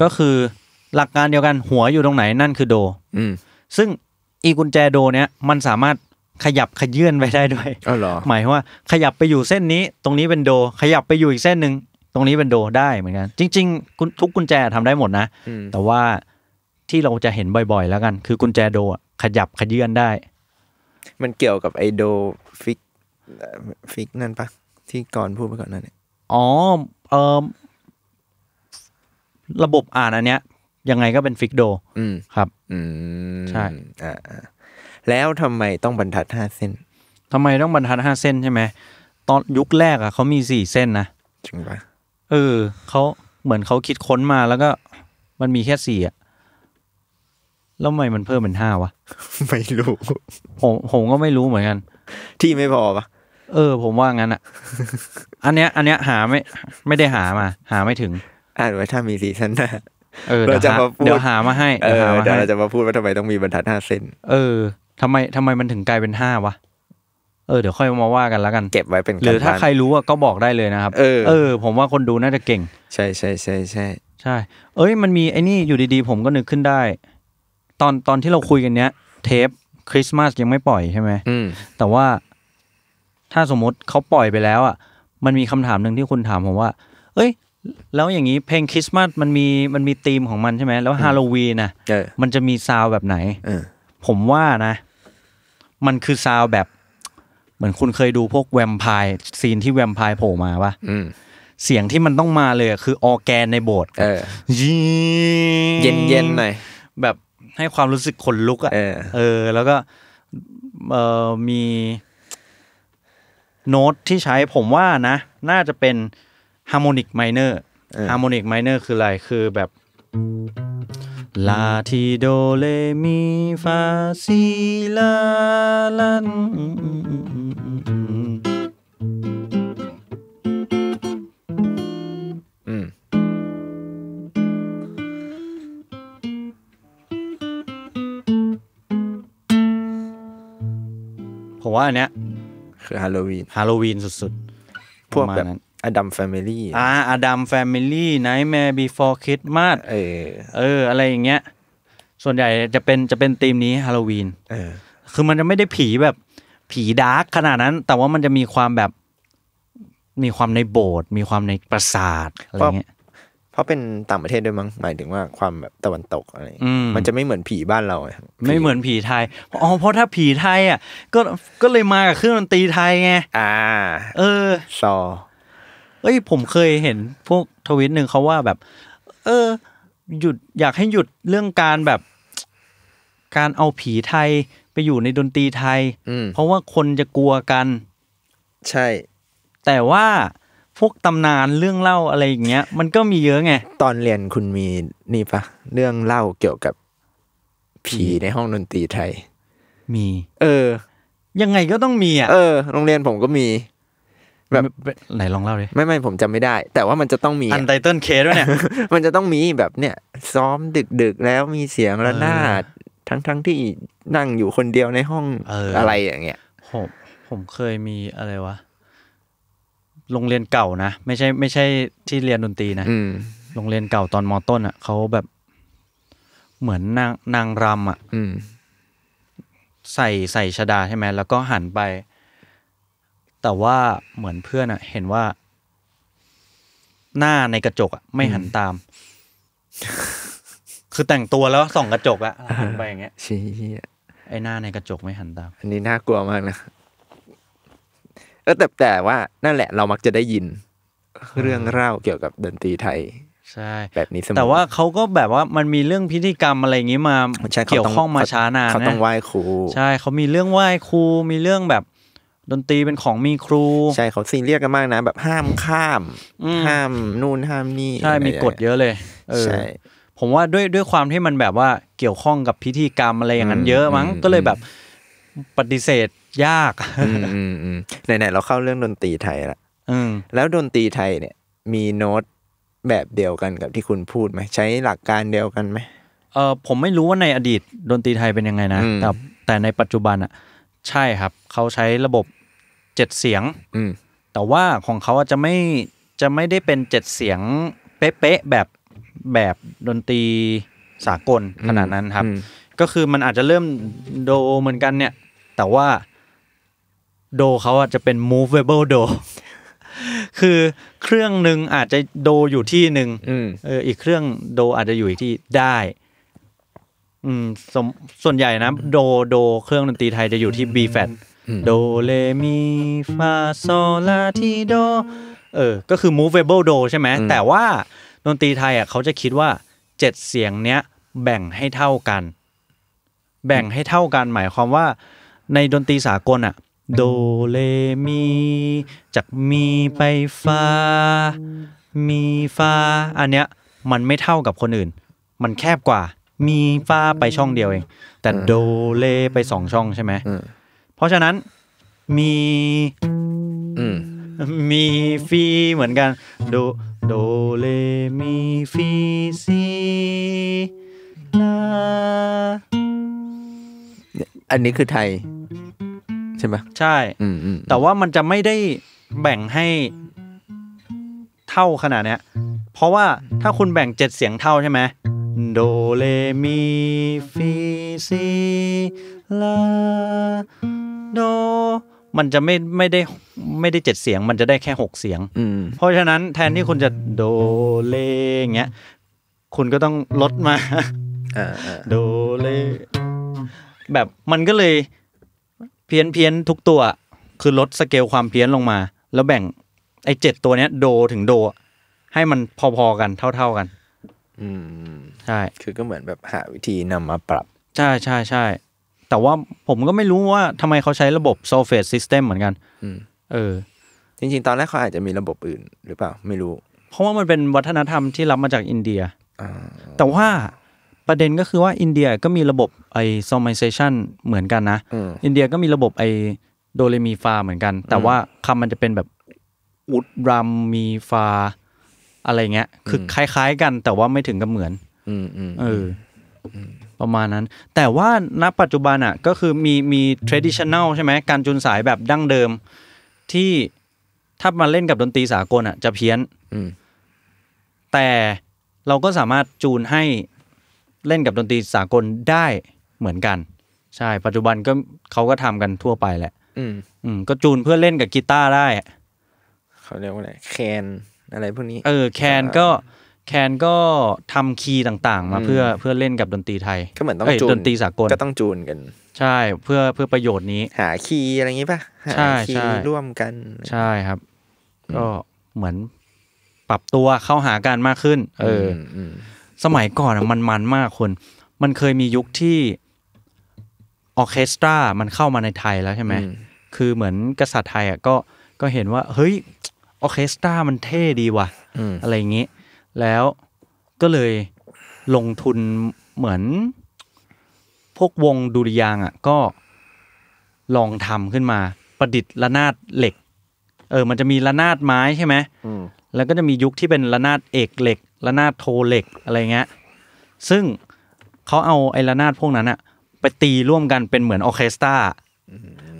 ก็คือหลักการเดียวกันหัวอยู่ตรงไหนนั่นคือโด อืซึ่งอีกุญแจโดเนี้ยมันสามารถขยับขยื่นไปได้ด้วยอออ๋หรหมายว่าขยับไปอยู่เส้นนี้ ตรงนี้เป็นโดขยับไปอยู่อีกเส้นหนึ่งตรงนี้เป็นโดได้เหมือนกัน จริงๆทุกกุญแจทำได้หมดนะแต่ว่าที่เราจะเห็นบ่อยๆ แล้วกันคือกุญแจโดขยับขยื่นได้ มันเกี่ยวกับไอโดฟิกฟิกนั่นปะที่ก่อนพูดไปก่อนนั่นเนี่ยอ๋อเออระบบอ่านอันเนี้ย ยังไงก็เป็นฟิกโดครับอืใช่อ่าแล้วทำไมต้องบรรทัดห้าเส้นทำไมต้องบรรทัดห้าเส้น ใช่ไหมตอนยุคแรกอ่ะเขามีสี่เส้น นะจริงปะเออเขาเหมือนเขาคิดค้นมาแล้วก็มันมีแค่สี่อะแล้วทำไมมันเพิ่มเป็นห้าวะไม่รู้ผมผมก็ไม่รู้เหมือนกัน ที่ไม่พอปะเออ ผมว่างั้นอะอันเนี้ย อันเนี้ยหาไม่ ไม่ได้หามาหาไม่ถึงอ่านไว้ถ้ามีสีสั่นนะเออ เราจะมาพูดเดี๋ยวหามาให้เดี๋ยวเราจะมาพูดว่าทำไมต้องมีบรรทัดห้าเส้นเออทำไมทำไมมันถึงกลายเป็นห้าวะเออ เดี๋ยวค่อยมาว่ากันแล้วกันเก็บไว้เป็นหรือถ้าใครรู้อะก็บอกได้เลยนะครับเออเออ ผมว่าคนดูน่าจะเก่ง ใช่ใช่ใช่ใช่ใช่ เอ้ยมันมีไอ้นี่อยู่ดีๆผมก็นึกขึ้นได้ ตอนตอนที่เราคุยกันเนี้ย เทปคริสต์มาสยังไม่ปล่อยใช่ไหมแต่ว่า ถ้าสมมติเขาปล่อยไปแล้วอ่ะ มันมีคำถามหนึ่งที่คุณถามผมว่า เอ้ย แล้วอย่างนี้เพลงคริสต์มาสมันมีมันมีธีมของมันใช่ไหมแล้วฮาโลวีนนะมันจะมีซาวแบบไหนผมว่านะ มันคือซาวแบบเหมือนคุณเคยดูพวกแวมไพร์ซีนที่แวมไพร์โผล่มาปะเสียงที่มันต้องมาเลยคือออแกนในโบสถ์เย็นเย็นหน่อยแบบให้ความรู้สึกขนลุกอ่ะเออ แล้วก็เออมี โน้ตที่ใช้ผมว่านะ น่าจะเป็นฮาร์โมนิกไมเนอร์ฮาร์โมนิกไมเนอร์คืออะไรคือแบบลาทีโดเลมีฟาซีลาลันผมว่าอันเนี้ยคือฮาโลวีน ฮาโลวีนสุดๆ พวกแบบอดัมแฟมิลี่อ่าอดัมแฟมิลี่ไนท์แมร์บีฟอร์คริสต์มาสเออเออ อะไรอย่างเงี้ย ส่วนใหญ่จะเป็นจะเป็นธีมนี้ฮาโลวีนเออ คือมันจะไม่ได้ผีแบบผีดาร์กขนาดนั้นแต่ว่ามันจะมีความแบบมีความในโบสถ์มีความในปราสาท อะไรเงี้ยเพราะเป็นต่างประเทศด้วยมั้ง หมายถึงว่าความแบบตะวันตกอะไรมันจะไม่เหมือนผีบ้านเรา ไม่เหมือนผีไทย อ๋อเพราะถ้าผีไทย อ่ะ ก็ก็เลยมากับเครื่องดนตรีไทยไงอ่า เออซอเอ้ยผมเคยเห็นพวกทวิตหนึ่งเขาว่าแบบ เออ หยุดอยากให้หยุดเรื่องการแบบ การเอาผีไทยไปอยู่ในดนตรีไทย เพราะว่าคนจะกลัวกัน ใช่ แต่ว่าพวกตำนานเรื่องเล่าอะไรอย่างเงี้ย มันก็มีเยอะไง ตอนเรียนคุณมีนี่ปะเรื่องเล่าเกี่ยวกับ ผีในห้องดนตรีไทย มี เออ ยังไงก็ต้องมีอ่ะเออโรงเรียนผมก็มีแบบไหนลองเล่าดิไม่ไม่ผมจำไม่ได้ แต่ว่ามันจะต้องมีอันไตเติลเคด้วยเนี่ยมันจะต้องมีแบบเนี่ย ซ้อมดึกดึกแล้วมีเสียงระนาดทั้งทั้งที่นั่งอยู่คนเดียวในห้องอะไรอย่างเงี้ยผมผมเคยมีอะไรวะโรงเรียนเก่านะ ไม่ใช่ ไม่ใช่ที่เรียนดนตรีนะโรงเรียนเก่าตอนมอต้น อ่ะเขาแบบ เหมือนนางนางรำอ่ะใส่ใส่ชดาใช่ไหมแล้ว ก็หันไปแต่ว่าเหมือนเพื่อนอะเห็นว่า หน้าในกระจกอะไม่หันตาม คือแต่งตัวแล้วส่องกระจกอะหันไปอย่างเงี้ยชี้ไอ้หน้าในกระจกไม่หันตาม อันนี้น่ากลัวมากนะแต่แต่ว่านั่นแหละเรามักจะได้ยิน เรื่องเล่าเกี่ยวกับดนตรีไทย ใช่ แบบนี้เสมอแต่ว่าเขาก็แบบว่ามันมีเรื่องพิธีกรรมอะไรอย่างนี้มาเกี่ยวข้องมาช้านานเขาต้องไหว้ครู ใช่เขามีเรื่องไหว้ครูมีเรื่องแบบดนตรีเป็นของมีครูใช่ เขาซีเรียกกันมากนะแบบห้ามข้าม ห้ามนู่นห้ามนี่ ใช่ มีกฎเยอะเลย เออผมว่าด้วยด้วยความที่มันแบบว่าเกี่ยวข้องกับพิธีกรรมอะไรอย่างนั้นเยอะมั้งก็เลยแบบปฏิเสธยากไหนๆ เราเข้าเรื่องดนตรีไทยละแล้วดนตรีไทยเนี่ย มีโน้ตแบบเดียวกันกับที่คุณพูดไหมใช้หลักการเดียวกันไหมเออผมไม่รู้ว่าในอดีต ดนตรีไทยเป็นยังไงนะแต่แต่ในปัจจุบันอะใช่ครับเขาใช้ระบบเจ็ดเสียงอืแต่ว่าของเขาจะไม่จะไม่ได้เป็นเจ็ดเสียงเป๊ะๆแบบแบบดนตรีสากลขนาดนั้นครับ ก็คือมันอาจจะเริ่มโดเหมือนกันเนี่ย แต่ว่าโดเขาอาจจะเป็น movable โดคือเครื่องหนึ่งอาจจะโดอยู่ที่หนึ่งออ อีกเครื่องโดอาจจะอยู่อีกที่ได้อืมส่วนใหญ่นะ โดโด เครื่องดนตรีไทยจะอยู่ที่ B f แฟโดเลมีฟาโซลาทีโดเออ ก็คือ movable do ใช่ไหมแต่ว่าดนตรีไทยอ่ะเขาจะคิดว่าเจ็ดเสียงเนี้ยแบ่งให้เท่ากัน แบ่งให้เท่ากันหมายความว่าในดนตรีสากลอ่ะโดเลมีจากมีไปฟามีฟาอันเนี้ยมันไม่เท่ากับคนอื่น มันแคบกว่ามีฟ้าไปช่องเดียวเอง แต่โดเลไปสองช่องใช่ไหม เพราะฉะนั้นมีมี ฟีเหมือนกันโดโดเลมี ฟีซีลาอันนี้คือไทย ใช่ไหมใช่แต่ว่ามันจะไม่ได้แบ่งให้ เท่าขนาดเนี้ย เพราะว่าถ้าคุณแบ่งเจ็ดเสียงเท่าใช่ไหมโดเลมี ฟีซีลาโด มันจะไม่ไม่ได้ไม่ได้เจ็ดเสียง มันจะได้แค่หกเสียงเพราะฉะนั้นแทนที่คุณจะโดเล่เงี้ยคุณก็ต้องลดมาโดเลแบบมันก็เลยเพี้ยนเพี้ยนทุกตัว คือลดสเกลความเพี้ยนลงมา แล้วแบ่งไอ้เจ็ดตัวเนี้ยโดถึงโด ให้มันพอๆ กันเท่าๆกันอืมใช่คือก็เหมือนแบบหาวิธีนำมาปรับใช่ใช่ใช่แต่ว่าผมก็ไม่รู้ว่าทำไมเขาใช้ระบบ s ซเ f e ซ e system เหมือนกันเออ จริง ๆ ตอนแรกเขาอาจจะมีระบบอื่นหรือเปล่า ไม่รู้ เพราะว่ามันเป็นวัฒนธรรมที่รับมาจากอินเดียแต่ว่าประเด็นก็คือว่าอินเดียก็มีระบบไอซอมไ i z a t i o เหมือนกันนะอินเดียก็มีระบบไอโดเรมีฟาเหมือนกัน แต่ว่าคำมันจะเป็นแบบอุดรัมมีฟาอะไรเงี้ยคือคล้ายๆ กัน แต่ว่าไม่ถึงกับเหมือนเออประมาณนั้น แต่ว่าณปัจจุบันอ่ะ ก็คือมีมี traditional ใช่ไหมการจุนสายแบบดั้งเดิมที่ถ้ามาเล่นกับดนตรีสากลอ่ะจะเพี้ยนแต่เราก็สามารถจูนให้เล่นกับดนตรีสากลได้เหมือนกัน ใช่ปัจจุบันก็เขาก็ทำกันทั่วไปแหละอืมก็จูนเพื่อเล่นกับกีตาร์ได้เขาเรียกว่าอะไรแคนอะไรพวกนี้เออแคนก็แคนก็ทำคีย์ต่าง ๆ มาเพื่อเพื่อเล่นกับดนตรีไทย ก็เหมือนต้องจูนดนตรีสากลก็ต้องจูนกัน ใช่ เพื่อเพื่อประโยชน์นี้หาคีย์อะไรอย่างนี้ป่ะหาคีย์ร่วมกันใช่ครับ ก็เหมือนปรับตัวเข้าหากันมากขึ้น เออสมัยก่อนมันมันมากคน มันเคยมียุคที่ออเคสตรามันเข้ามาในไทยแล้วใช่ไหมคือเหมือนกษัตริย์ไทยอ่ะก็ก็เห็นว่าเฮ้ยออเคสตรามันเท่ดีว่ะ อะไรอย่างนี้แล้วก็เลยลงทุนเหมือน พวกวงดุริยางอ่ะ ก็ ลองทำขึ้นมาประดิษฐ์ระนาดเหล็ก เออ มันจะมีระนาดไม้ใช่ไหมแล้วก็จะมียุคที่เป็นระนาดเอกเหล็กระนาดโทเหล็กอะไรเงี้ยซึ่งเขาเอาไอ้ระนาดพวกนั้นอะไปตีร่วมกันเป็นเหมือนออเคสตรา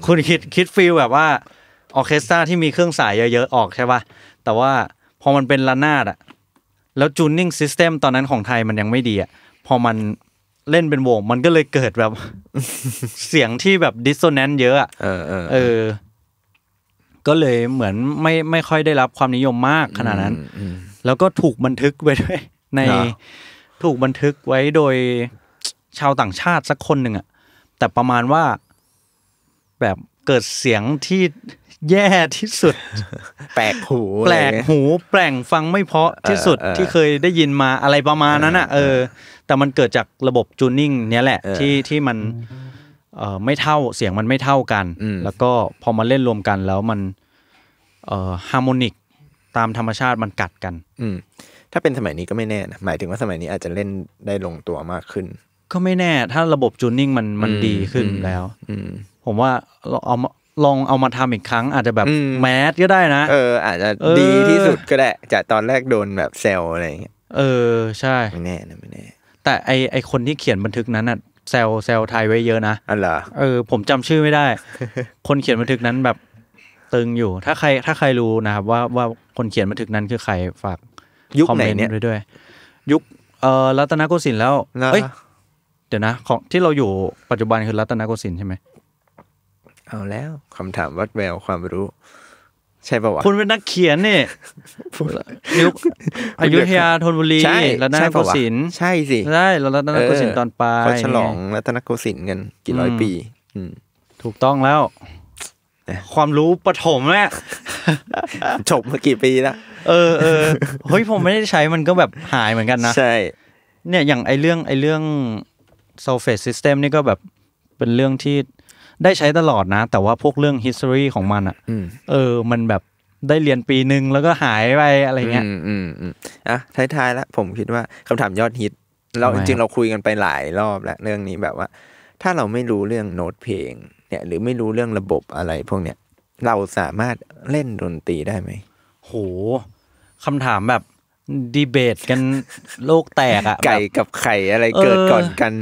คุณคิดคิดฟีลแบบว่าออเคสตราที่มีเครื่องสายเยอะๆออกใช่ป่ะ แต่ว่าพอมันเป็นระนาดอะแล้วจูนนิ่งซิสเต็มตอนนั้นของไทยมันยังไม่ดีอะพอมันเล่นเป็นวง มันก็เลยเกิดแบบ เสียงที่แบบดิสโซแนนต์เยอะอะเออเออเออ ก็เลยเหมือนไม่ไม่ค่อยได้รับความนิยมมากขนาดนั้น แล้วก็ถูกบันทึกไว้ด้วยในถูกบันทึกไว้โดยชาวต่างชาติสักคนหนึ่งอะ แต่ประมาณว่า แบบเกิดเสียงที่แย่ที่สุดแปลกหู แปลกหูแปลงฟังไม่เพาะที่สุดที่เคยได้ยินมาอะไรประมาณนั้นอ่ะเออ แต่มันเกิดจากระบบจูนนิ่งเนี้ยแหละที่ที่มันเออไม่เท่าเสียงมันไม่เท่ากันแล้วก็พอมาเล่นรวมกัน แล้วมันเออฮาร์โมนิกตามธรรมชาติมันกัดกัน อืถ้าเป็นสมัยนี้ก็ไม่แน่นะหมายถึงว่าสมัยนี้อาจจะเล่นได้ลงตัวมากขึ้น ก็ไม่แน่ถ้าระบบจูนนิ่งมันมันดีขึ้นแล้วผมว่าเราเอาลองเอามาทำอีกครั้ง อาจจะแบบแมสก็ได้นะเอออาจจะดีที่สุดก็ได้ จากตอนแรกโดนแบบเซลอะไรอย่างเงี้ยเออใช่ ไม่แน่นะไม่แน่ แต่ไอไอคนที่เขียนบันทึกนั้นอะเซลเซลไทยไว้เยอะนะอันเหรอ เออ ผมจำชื่อไม่ได้ คนเขียนบันทึกนั้นแบบตึงอยู่ถ้าใครถ้าใครรู้นะครับ ว่าว่าคนเขียนบันทึกนั้นคือใครฝากยุคไหนเนี่ยด้วย ยุคเออรัตนโกสินทร์แล้วเอ้ยเดี๋ยวนะของที่เราอยู่ปัจจุบันคือรัตนโกสินทร์ใช่ไหมเอาแล้วคำถามวัดแววความรู้ ใช่ป่าวะคุณเป็นนักเขียนนี่ยุคอายุทยาธนบุรีแล้วนโกศิน์ใช่สิใช่รัตนโกศิน์ตอนปลายเขาฉลองรัตนโกศินกันกี่ร้อยปีถูกต้องแล้วความรู้ปฐมแหละจบมากี่ปีแล้วเออเออเฮ้ยผมไม่ได้ใช้มันก็แบบหายเหมือนกันนะ ใช่ เนี่ยอย่างไอเรื่องไอเรื่อง surface system นี่ก็แบบเป็นเรื่องที่ได้ใช้ตลอดนะ แต่ว่าพวกเรื่อง history ของมันอ่ะเออ มันแบบได้เรียนปีหนึ่งแล้วก็หายไปอะไรเงี้ยอืมอืมอ่ะท้ายๆแล้วผมคิดว่า คำถามยอดฮิต เราจริงเราคุยกันไปหลายรอบแล้วเรื่องนี้แบบว่า ถ้าเราไม่รู้เรื่องโน้ตเพลงเนี่ย หรือไม่รู้เรื่องระบบอะไรพวกเนี้ยเราสามารถเล่นดนตรีได้ไหมโหคำถามแบบดีเบตกัน โลกแตกอะไก่กับไข่อะไรเกิดก่อนกัน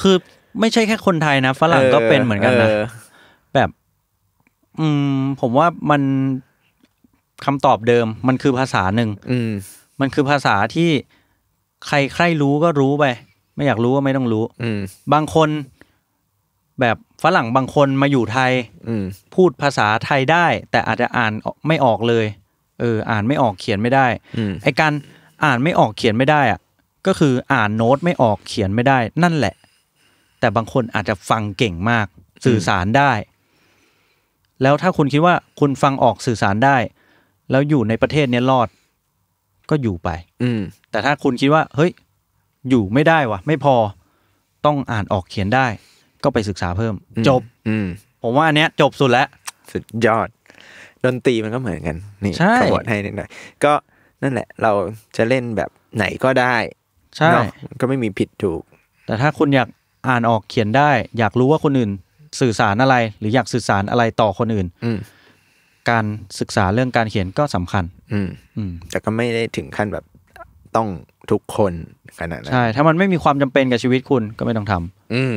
คือไม่ใช่แค่คนไทยนะฝรั่งก็เป็นเหมือนกันนะแบบ อืมผมว่ามันคำตอบเดิมมันคือภาษาหนึ่งมันคือภาษาที่ใครใครรู้ก็รู้ไปไม่อยากรู้ก็ไม่ต้องรู้ อืบางคน แบบฝรั่งบางคนมาอยู่ไทย อืพูดภาษาไทยได้ แต่อาจจะอ่านไม่ออกเลย เอออ่านไม่ออกเขียนไม่ได้อไอการอ่านไม่ออกเขียนไม่ได้อะก็คืออ่านโน้ตไม่ออกเขียนไม่ได้ นั่นแหละแต่บางคนอาจจะฟังเก่งมากสื่อสารได้ แล้วถ้าคุณคิดว่าคุณฟังออกสื่อสารได้ แล้วอยู่ในประเทศนี้รอด ก็อยู่ไป อืแต่ถ้าคุณคิดว่า เฮ้ย อยู่ไม่ได้วะไม่พอต้องอ่านออกเขียนได้ ก็ไปศึกษาเพิ่ม จบ อืผมว่าอันเนี้ย จบสุดแล้ว สุดยอด ดนตรีมันก็เหมือนกัน นี่ใช่ขบวนให้นิดหน่อยก็นั่นแหละ เราจะเล่นแบบไหนก็ได้ใช่ก็ไม่มีผิดถูกแต่ถ้าคุณอยากอ่านออกเขียนได้ อยากรู้ว่าคนอื่น สื่อสารอะไรหรืออยากสื่อสารอะไรต่อคนอื่นการศึกษาเรื่องการเขียนก็สำคัญแต่ก็ไม่ได้ถึงขั้นแบบต้องทุกคนขนาดนั้นใช่ถ้ามันไม่มีความจำเป็นกับชีวิตคุณก็ไม่ต้องทำอืม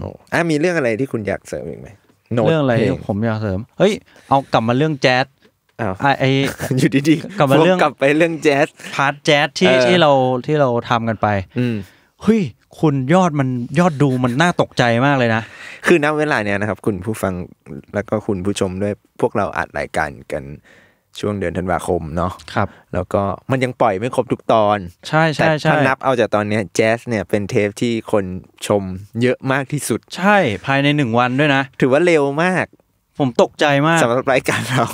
โอ้อ่ะมีเรื่องอะไรที่คุณอยากเสริมอีกไหมเรื่องอะไรผมอยากเสริมเฮ้ยเอากลับมาเรื่องแจ๊สอ่าไออยู่ดีๆกลับมาเรื่องกลับไปเรื่องแจ๊สพาร์ทแจ๊สที่ที่เราที่เราทำกันไปอืมเฮ้ยคุณยอดมันยอดดูมันน่าตกใจมากเลยนะ คือณเวลาเนี้ยนะครับ คุณผู้ฟังแล้วก็คุณผู้ชมด้วยพวกเราอัดรายการกันช่วงเดือนธันวาคมเนาะ ครับ แล้วก็มันยังปล่อยไม่ครบทุกตอน ใช่ใช่ใช่ถ้านับเอาจากตอนเนี้ยแจ๊สเนี่ยเป็นเทปที่คนชมเยอะมากที่สุด ใช่ภายในหนึ่งวันด้วยนะ ถือว่าเร็วมาก ผมตกใจมาก สำหรับรายการเรา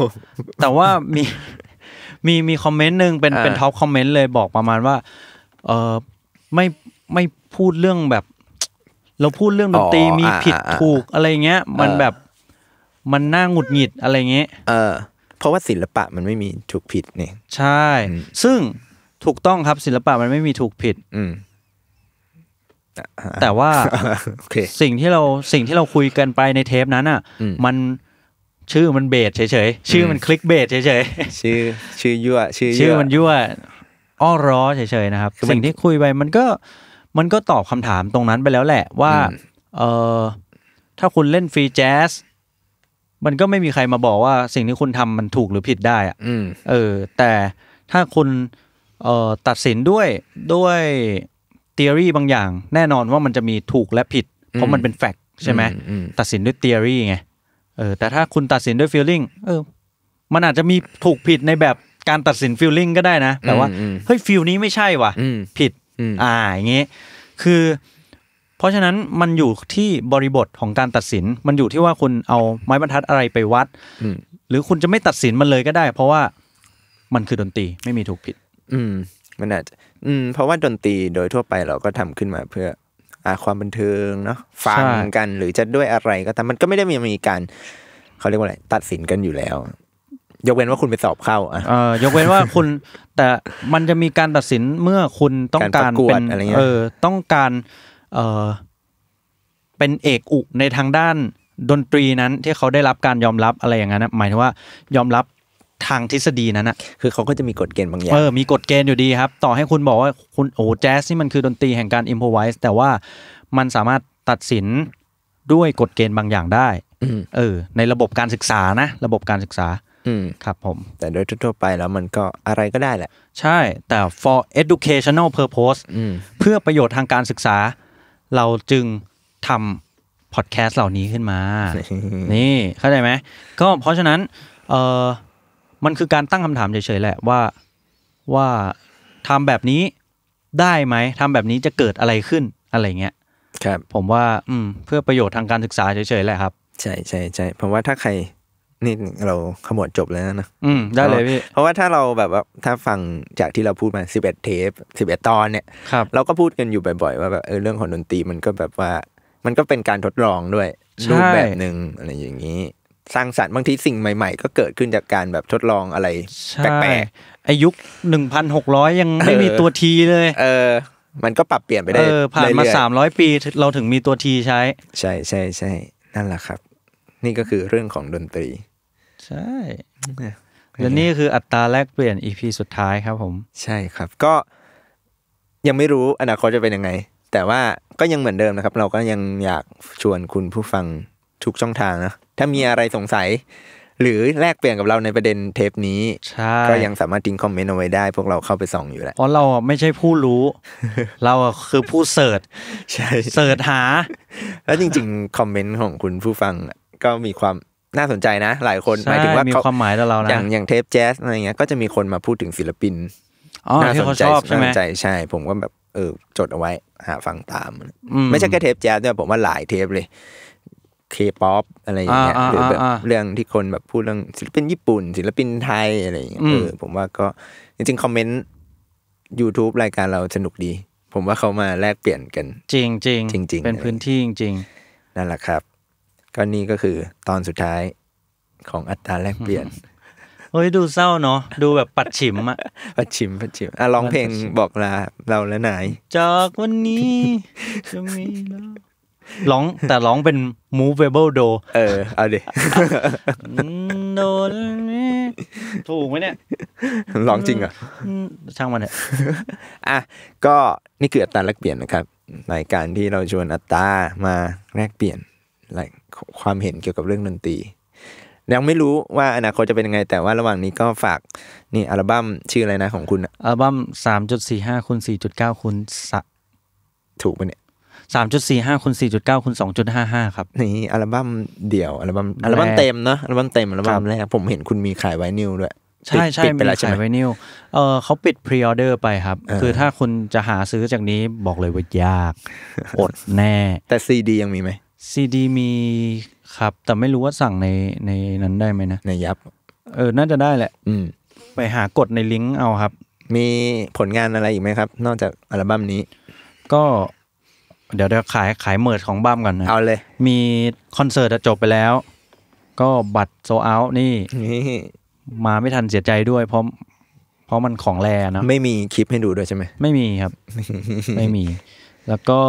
แต่ว่ามีมีมีคอมเมนต์หนึ่งเป็นเป็นท็อปคอมเมนต์เลยบอกประมาณว่า เออไม่ไม่พูดเรื่องแบบ เราพูดเรื่องดนตรีมีผิดถูกอะไรเงี้ย มันแบบมันน่าหงุดหงิดอะไรเงี้ยเออ เพราะว่าศิลปะมันไม่มีถูกผิดนี่ใช่ ซึ่งถูกต้องครับศิลปะมันไม่มีถูกผิด อืแต่ว่าสิ่งที่เราสิ่งที่เราคุยกันไปในเทปนั้นอ่ะมันชื่อมันเบสเฉยๆชื่อมันคลิกเบสเฉยๆชื่อ ชื่อยั่วชื่อชื่อมันยั่วอ้อร้อเฉยๆนะครับสิ่งที่คุยไปมันก็มันก็ตอบคำถามตรงนั้นไปแล้วแหละว่า เออถ้าคุณเล่นฟรีแจ๊สมันก็ไม่มีใครมาบอกว่า สิ่งที่คุณทำมันถูกหรือผิดได้อะเออ แต่ถ้าคุณเอ่อตัดสินด้วยด้วยทฤษฎีบางอย่างแน่นอนว่ามันจะมีถูกและผิด เพราะมันเป็นแฟกต์ใช่ไหม ตัดสินด้วยทฤษฎีไงเออแต่ถ้าคุณตัดสินด้วยฟีลลิ่งเออ มันอาจจะมีถูกผิดในแบบการตัดสินฟีลลิ่งก็ได้นะแต่ว่าเฮ้ยฟีลนี้ไม่ใช่ว่ะผิดอ่าอย่างเงี้คือ เพราะฉะนั้นมันอยู่ที่บริบทของการตัดสิน มันอยู่ที่ว่าคุณเอาไม้บรรทัดอะไรไปวัดหรือคุณจะไม่ตัดสินมันเลยก็ได้ เพราะว่ามันคือดนตรีไม่มีถูกผิด อืม มันอาจจะอืมเพราะว่าดนตรีโดยทั่วไปเราก็ทำขึ้นมาเพื่ออาความบันเทิงเนาะฟังกันหรือจะด้วยอะไร ก็ตามมันก็ไม่ได้มีมีการเขาเรียกว่าอะไร ตัดสินกันอยู่แล้วยกเว้นว่าคุณไปสอบเข้า อ่ายกเว้นว่าคุณ แต่มันจะมีการตัดสินเมื่อคุณต้องการ เป็นเออต้องการ เออเป็นเอกอุในทางด้านดนตรีนั้น ที่เขาได้รับการยอมรับอะไรอย่างนั้นนะหมายถึงว่ายอมรับทางทฤษฎีนั้นนะคือเขาก็จะมีกฎเกณฑ์บางอย่าง เออ มีกฎเกณฑ์อยู่ดีครับ ต่อให้คุณบอกว่า คุณ โอ้ แจ๊ส นี่มันคือดนตรีแห่งการอิมพอไวส์ แต่ว่า มันสามารถตัดสินด้วยกฎเกณฑ์บางอย่างได้ เออ ในระบบการศึกษานะ ระบบการศึกษาอืมครับผมแต่โดยทั่วไปแล้วมันก็อะไรก็ได้แหละ ใช่แต่ for educational purpose เพื่อประโยชน์ทางการศึกษา เราจึงทำพอดแคสต์เหล่านี้ขึ้นมา นี่ เข้าใจไหมก็เพราะฉะนั้นเออมันคือการตั้งคำถามเฉยๆแหละว่าว่าทำแบบนี้ได้ไหมทำแบบนี้จะเกิดอะไรขึ้นอะไรเงี้ยครับผมว่าอืมเพื่อประโยชน์ทางการศึกษาเฉยๆแหละครับใช่ใช่ใช่ผมว่าถ้าใครนี่เราขมวดจบแล้วนะ อืม ได้เลยพี่ เพราะว่าถ้าเราแบบว่าถ้าฟังจากที่เราพูดมาสิบเอ็ดเทปสิบเอ็ดตอนเนี่ยครับเราก็พูดกันอยู่บ่อยๆ ว่าแบบเออเรื่องของดนตรีมันก็แบบว่ามันก็เป็นการทดลองด้วย รูปแบบหนึ่งอะไรอย่างนี้ สร้างสรรค์บางทีสิ่งใหม่ๆ ก็เกิดขึ้นจากการแบบทดลองอะไรแปลกๆอายุหนึ่งพันหกร้อยยังไม่มีตัวทีเลยเออมันก็ปรับเปลี่ยนไปได้ผ่านมาสามร้อยปีเราถึงมีตัวทีใช้ ใช่ใช่ใช่นั่นแหละครับ นี่ก็คือเรื่องของดนตรีใช่และนี่คืออัตราแลกเปลี่ยน EP สุดท้ายครับผม ใช่ครับ ก็ยังไม่รู้อนาคตจะเป็นยังไง แต่ว่าก็ยังเหมือนเดิมนะครับ เราก็ยังอยากชวนคุณผู้ฟังทุกช่องทางนะถ้ามีอะไรสงสัย หรือแลกเปลี่ยนกับเราในประเด็นเทปนี้ก็ยังสามารถทิ้งคอมเมนต์เอาไว้ได้พวกเราเข้าไปส่องอยู่แหละเพราะเราไม่ใช่ผู้รู้ เราคือผู้เสิร์ชใช่เสิร์ชหาแล้วจริงๆคอมเมนต์ของคุณผู้ฟังก็มีความน่าสนใจนะ หลายคนหมายถึงว่ามีความหมายต่อเรานะ อย่างอย่างเทปแจ๊สอะไรเงี้ยก็จะมีคนมาพูดถึงศิลปินน่าสนใจใช่ไหมใช่ผมก็แบบเออจดเอาไว้ หาฟังตาม ไม่ใช่แค่เทปแจ๊สด้วยผมว่าหลายเทปเลยเคป๊อปอะไรอย่างเงี้ยหรือแบบเรื่องที่คนแบบพูดเรื่องศิลปินญี่ปุ่น ศิลปินไทยอะไรอย่างเงี้ยเออ ผมว่าก็จริงๆคอมเมนต์ YouTube รายการเราสนุกดี ผมว่าเขามาแลกเปลี่ยนกัน จริงจริงจริงเป็นพื้นที่จริงๆนั่นแหละครับก็นี่ก็คือตอนสุดท้ายของอัตราแลกเปลี่ยน เฮ้ยดูเศร้าเนาะดูแบบปัดฉิมอะปัดฉิมปัดฉิมอ่ะร้องเพลงบอกลาเราแล้วไหน จอกวันนี้จะมีเราร้องแต่ร้องเป็น movable do เออเอาดิโดนถูกไหมเนี่ย ร้องจริงเหรอช่างมันเถอะอ่ะก็นี่คืออัตราแลกเปลี่ยนนะครับรายการที่เราชวนอัตรามาแลกเปลี่ยนความเห็นเกี่ยวกับเรื่องดนตรียังไม่รู้ว่าอนาคตจะเป็นยังไงแต่ว่าระหว่างนี้ก็ฝากนี่อัลบั้มชื่ออะไรนะของคุณอัลบั้มสามจุดสี่ห้าคูณสี่จุดเก้าคูณสะถูกปะเนี่ยสามจุดสี่ห้าคูณสี่จุดเก้าคูณสองจุดห้าห้าครับนี่อัลบั้มเดี่ยวอัลบั้มอัลบั้มเต็มเนาะอัลบั้มเต็มอัลบั้มแรกผมเห็นคุณมีขายไวนิลด้วย ใช่ใช่ปช่ขายไวนิลเออเขาปิดพรีออเดอร์ไปครับ คือถ้าคุณจะหาซื้อจากนี้บอกเลยว่ายากอดแน่ แต่ซีดียังมีไหมซีดีมีครับ แต่ไม่รู้ว่าสั่งในในนั้นได้ไหมนะในยับ เออ น่าจะได้แหละ อืม ไปหากดในลิงก์เอาครับ มีผลงานอะไรอีกไหมครับ นอกจากอัลบั้มนี้ ก็ เดี๋ยวเดี๋ยวขายขายเมิร์ดของบ้ามก่อนนะ เอาเลย มีคอนเสิร์ตจบไปแล้ว ก็บัตรโซเอานนี่ มาไม่ทันเสียใจด้วยเพราะ เพราะมันของแรนะไม่มีคลิปให้ดูด้วยใช่ไหมไม่มีครับไม่มี แล้วก็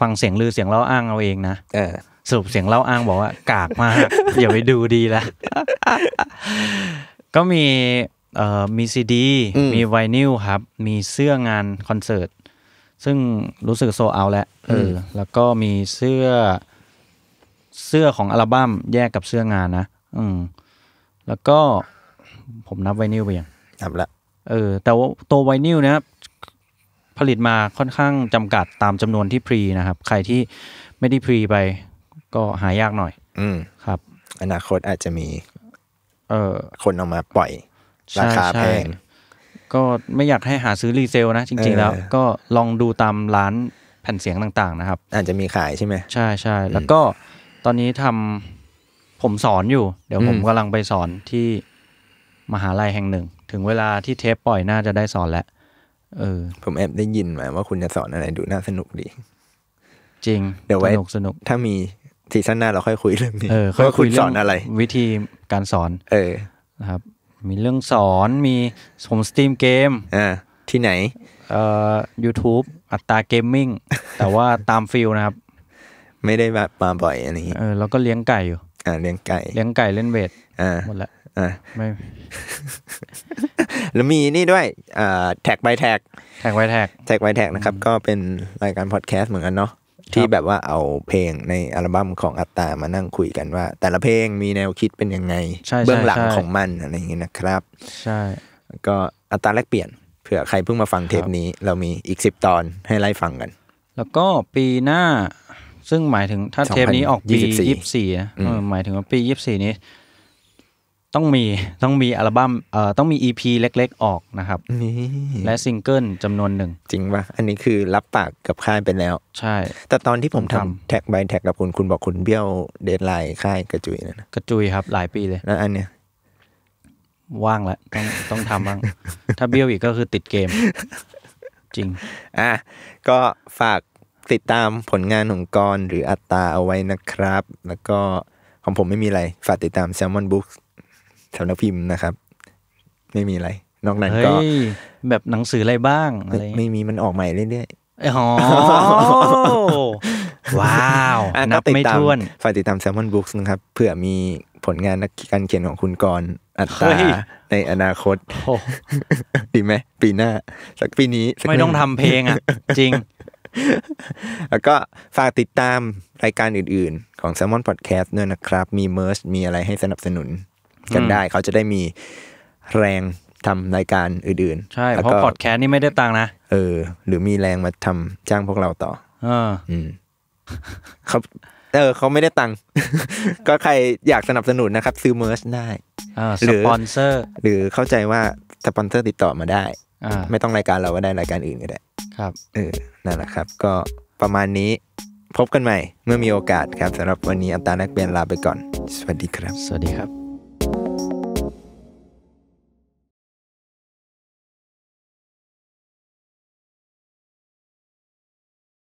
ฟังเสียงลือเสียงเล่าอ้างเอาเองนะสรุปเสียงเล่าอ้างบอกว่า กากมากอย่าไปดูดีละ ก็มีเอ่อมีซีดี มีไวนิลครับ มีเสื้องานคอนเสิร์ตซึ่งรู้สึกโซเอาแล้วเออแล้วก็มีเสื้อเสื้อของอัลบั้มแยกกับเสื้องานนะ อืมแล้วก็ผมนับไวนิลไปยังนับละเออแต่ว่าตัวไวนิลเนี่ยผลิตมาค่อนข้างจำกัดตามจำนวนที่พรีนะครับ ใครที่ไม่ได้พรีไปก็หายากหน่อย อืมครับ อนาคตอาจจะมี เออคนออกมาปล่อยราคาแพง ก็ไม่อยากให้หาซื้อรีเซลนะจริงๆแล้ว ก็ลองดูตามร้านแผ่นเสียงต่างๆนะครับ อาจจะมีขายใช่ไหมใช่ใช่แล้วก็ตอนนี้ทำผมสอนอยู่ เดี๋ยวผมกำลังไปสอนที่มหาลัยแห่งหนึ่ง ถึงเวลาที่เทปปล่อยน่าจะได้สอนแล้วเออผมแอบได้ยินมาว่าคุณจะสอนอะไรดูน่าสนุกดี จริง เดี๋ยวไว้สนุกสนุก ถ้ามีซีซั่นหน้าเราค่อยคุยเรื่องนี้เออค่อยคุยสอนอะไร วิธีการสอนเออนะครับ มีเรื่องสอนมีผมสตรีมเกมอ่าที่ไหนเอ่อ YouTube อัตราเกมมิ่งแต่ว่าตามฟิลนะครับ ไม่ได้แบบมาบ่อยอันนี้เออแล้วก็เลี้ยงไก่อยู่อ่าเลี้ยงไก่เลี้ยงไก่ เล่นเวทอ่าหมดละอ่าไม่แล้วมีนี่ด้วยอ่าแท็กไบแท็กแท็กไบแท็กแท็กไบแท็กนะครับก็เป็นรายการพอดแคสต์เหมือนกันเนาะที่แบบว่าเอาเพลงในอัลบั้มของอัตตามานั่งคุยกันว่า แต่ละเพลงมีแนวคิดเป็นยังไง เบื้องหลังของมันอะไรอย่างงี้นะครับ ใช่ ก็อัตตาแลกเปลี่ยนเผื่อใครเพิ่งมาฟังเทปนี้เรามีอีกสิบตอนให้ไล่ฟังกัน แล้วก็ปีหน้าซึ่งหมายถึงถ้าเทปนี้ออกปียี่สิบสี่หมายถึงว่าปียี่สิบสี่นี้ต้องมี ต้องมีอัลบั้มเอ่อต้องมี EP เล็กๆ ออกนะครับ และซิงเกิลจำนวนหนึ่งจริงปะอันนี้คือรับปากกับค่ายไปแล้ว ใช่ แต่ตอนที่ผมทำแท็กใบแท็กกับคุณคุณบอกคุณเบี้ยวเดทไลน์ค่ายกระจุยนะกระจุยครับ หลายปีเลย แล้วอันเนี้ยว่างแล้วต้องต้องทำบ้างถ้าเบี้ยวอีกก็คือติดเกม จริง อ่ะ ก็ฝากติดตามผลงานของกรหรืออัตตาเอาไว้นะครับ แล้วก็ของผมไม่มีอะไรฝากติดตาม Salmon Books สำนักพิมพ์นะครับ ไม่มีอะไร นอกนั้นก็ แบบหนังสืออะไรบ้างอะไรไม่มีมันออกใหม่เรื่อยๆอ๋อ ว้าวนับไม่ถ้วนฝากติดตามแซมมอนบุ๊กส์นะครับเผื่อมีผลงานการเขียนของคุณกรอัตราในอนาคต ดีไหมปีหน้า สักปีนี้ไม่ต้องทำเพลงอ่ะจริง แล้วก็ฝากติดตามรายการอื่นๆ ของ s ซ l m o n Podcast ด้วยนะครับ มีเมอร์มีอะไรให้สนับสนุนกันได้เขาจะได้มีแรงทำรายการอื่นๆใช่เพราะพอดแคสต์นี่ไม่ได้ตังนะเออ หรือมีแรงมาทำจ้างพวกเราต่อออืมเขาเออเขาไม่ได้ตังค์ก็ใครอยากสนับสนุนนะครับซื้อเมอร์ชได้หรือสปอนเซอร์ หรือเข้าใจว่าสปอนเซอร์ติดต่อมาได้ไม่ต้องรายการเราก็ได้รายการอื่นก็ได้ครับ เออนั่นแหละครับ ก็ประมาณนี้พบกันใหม่ เมื่อมีโอกาสครับสำหรับวันนี้อัตานักเรียนลาไปก่อน สวัสดีครับสวัสดีครับ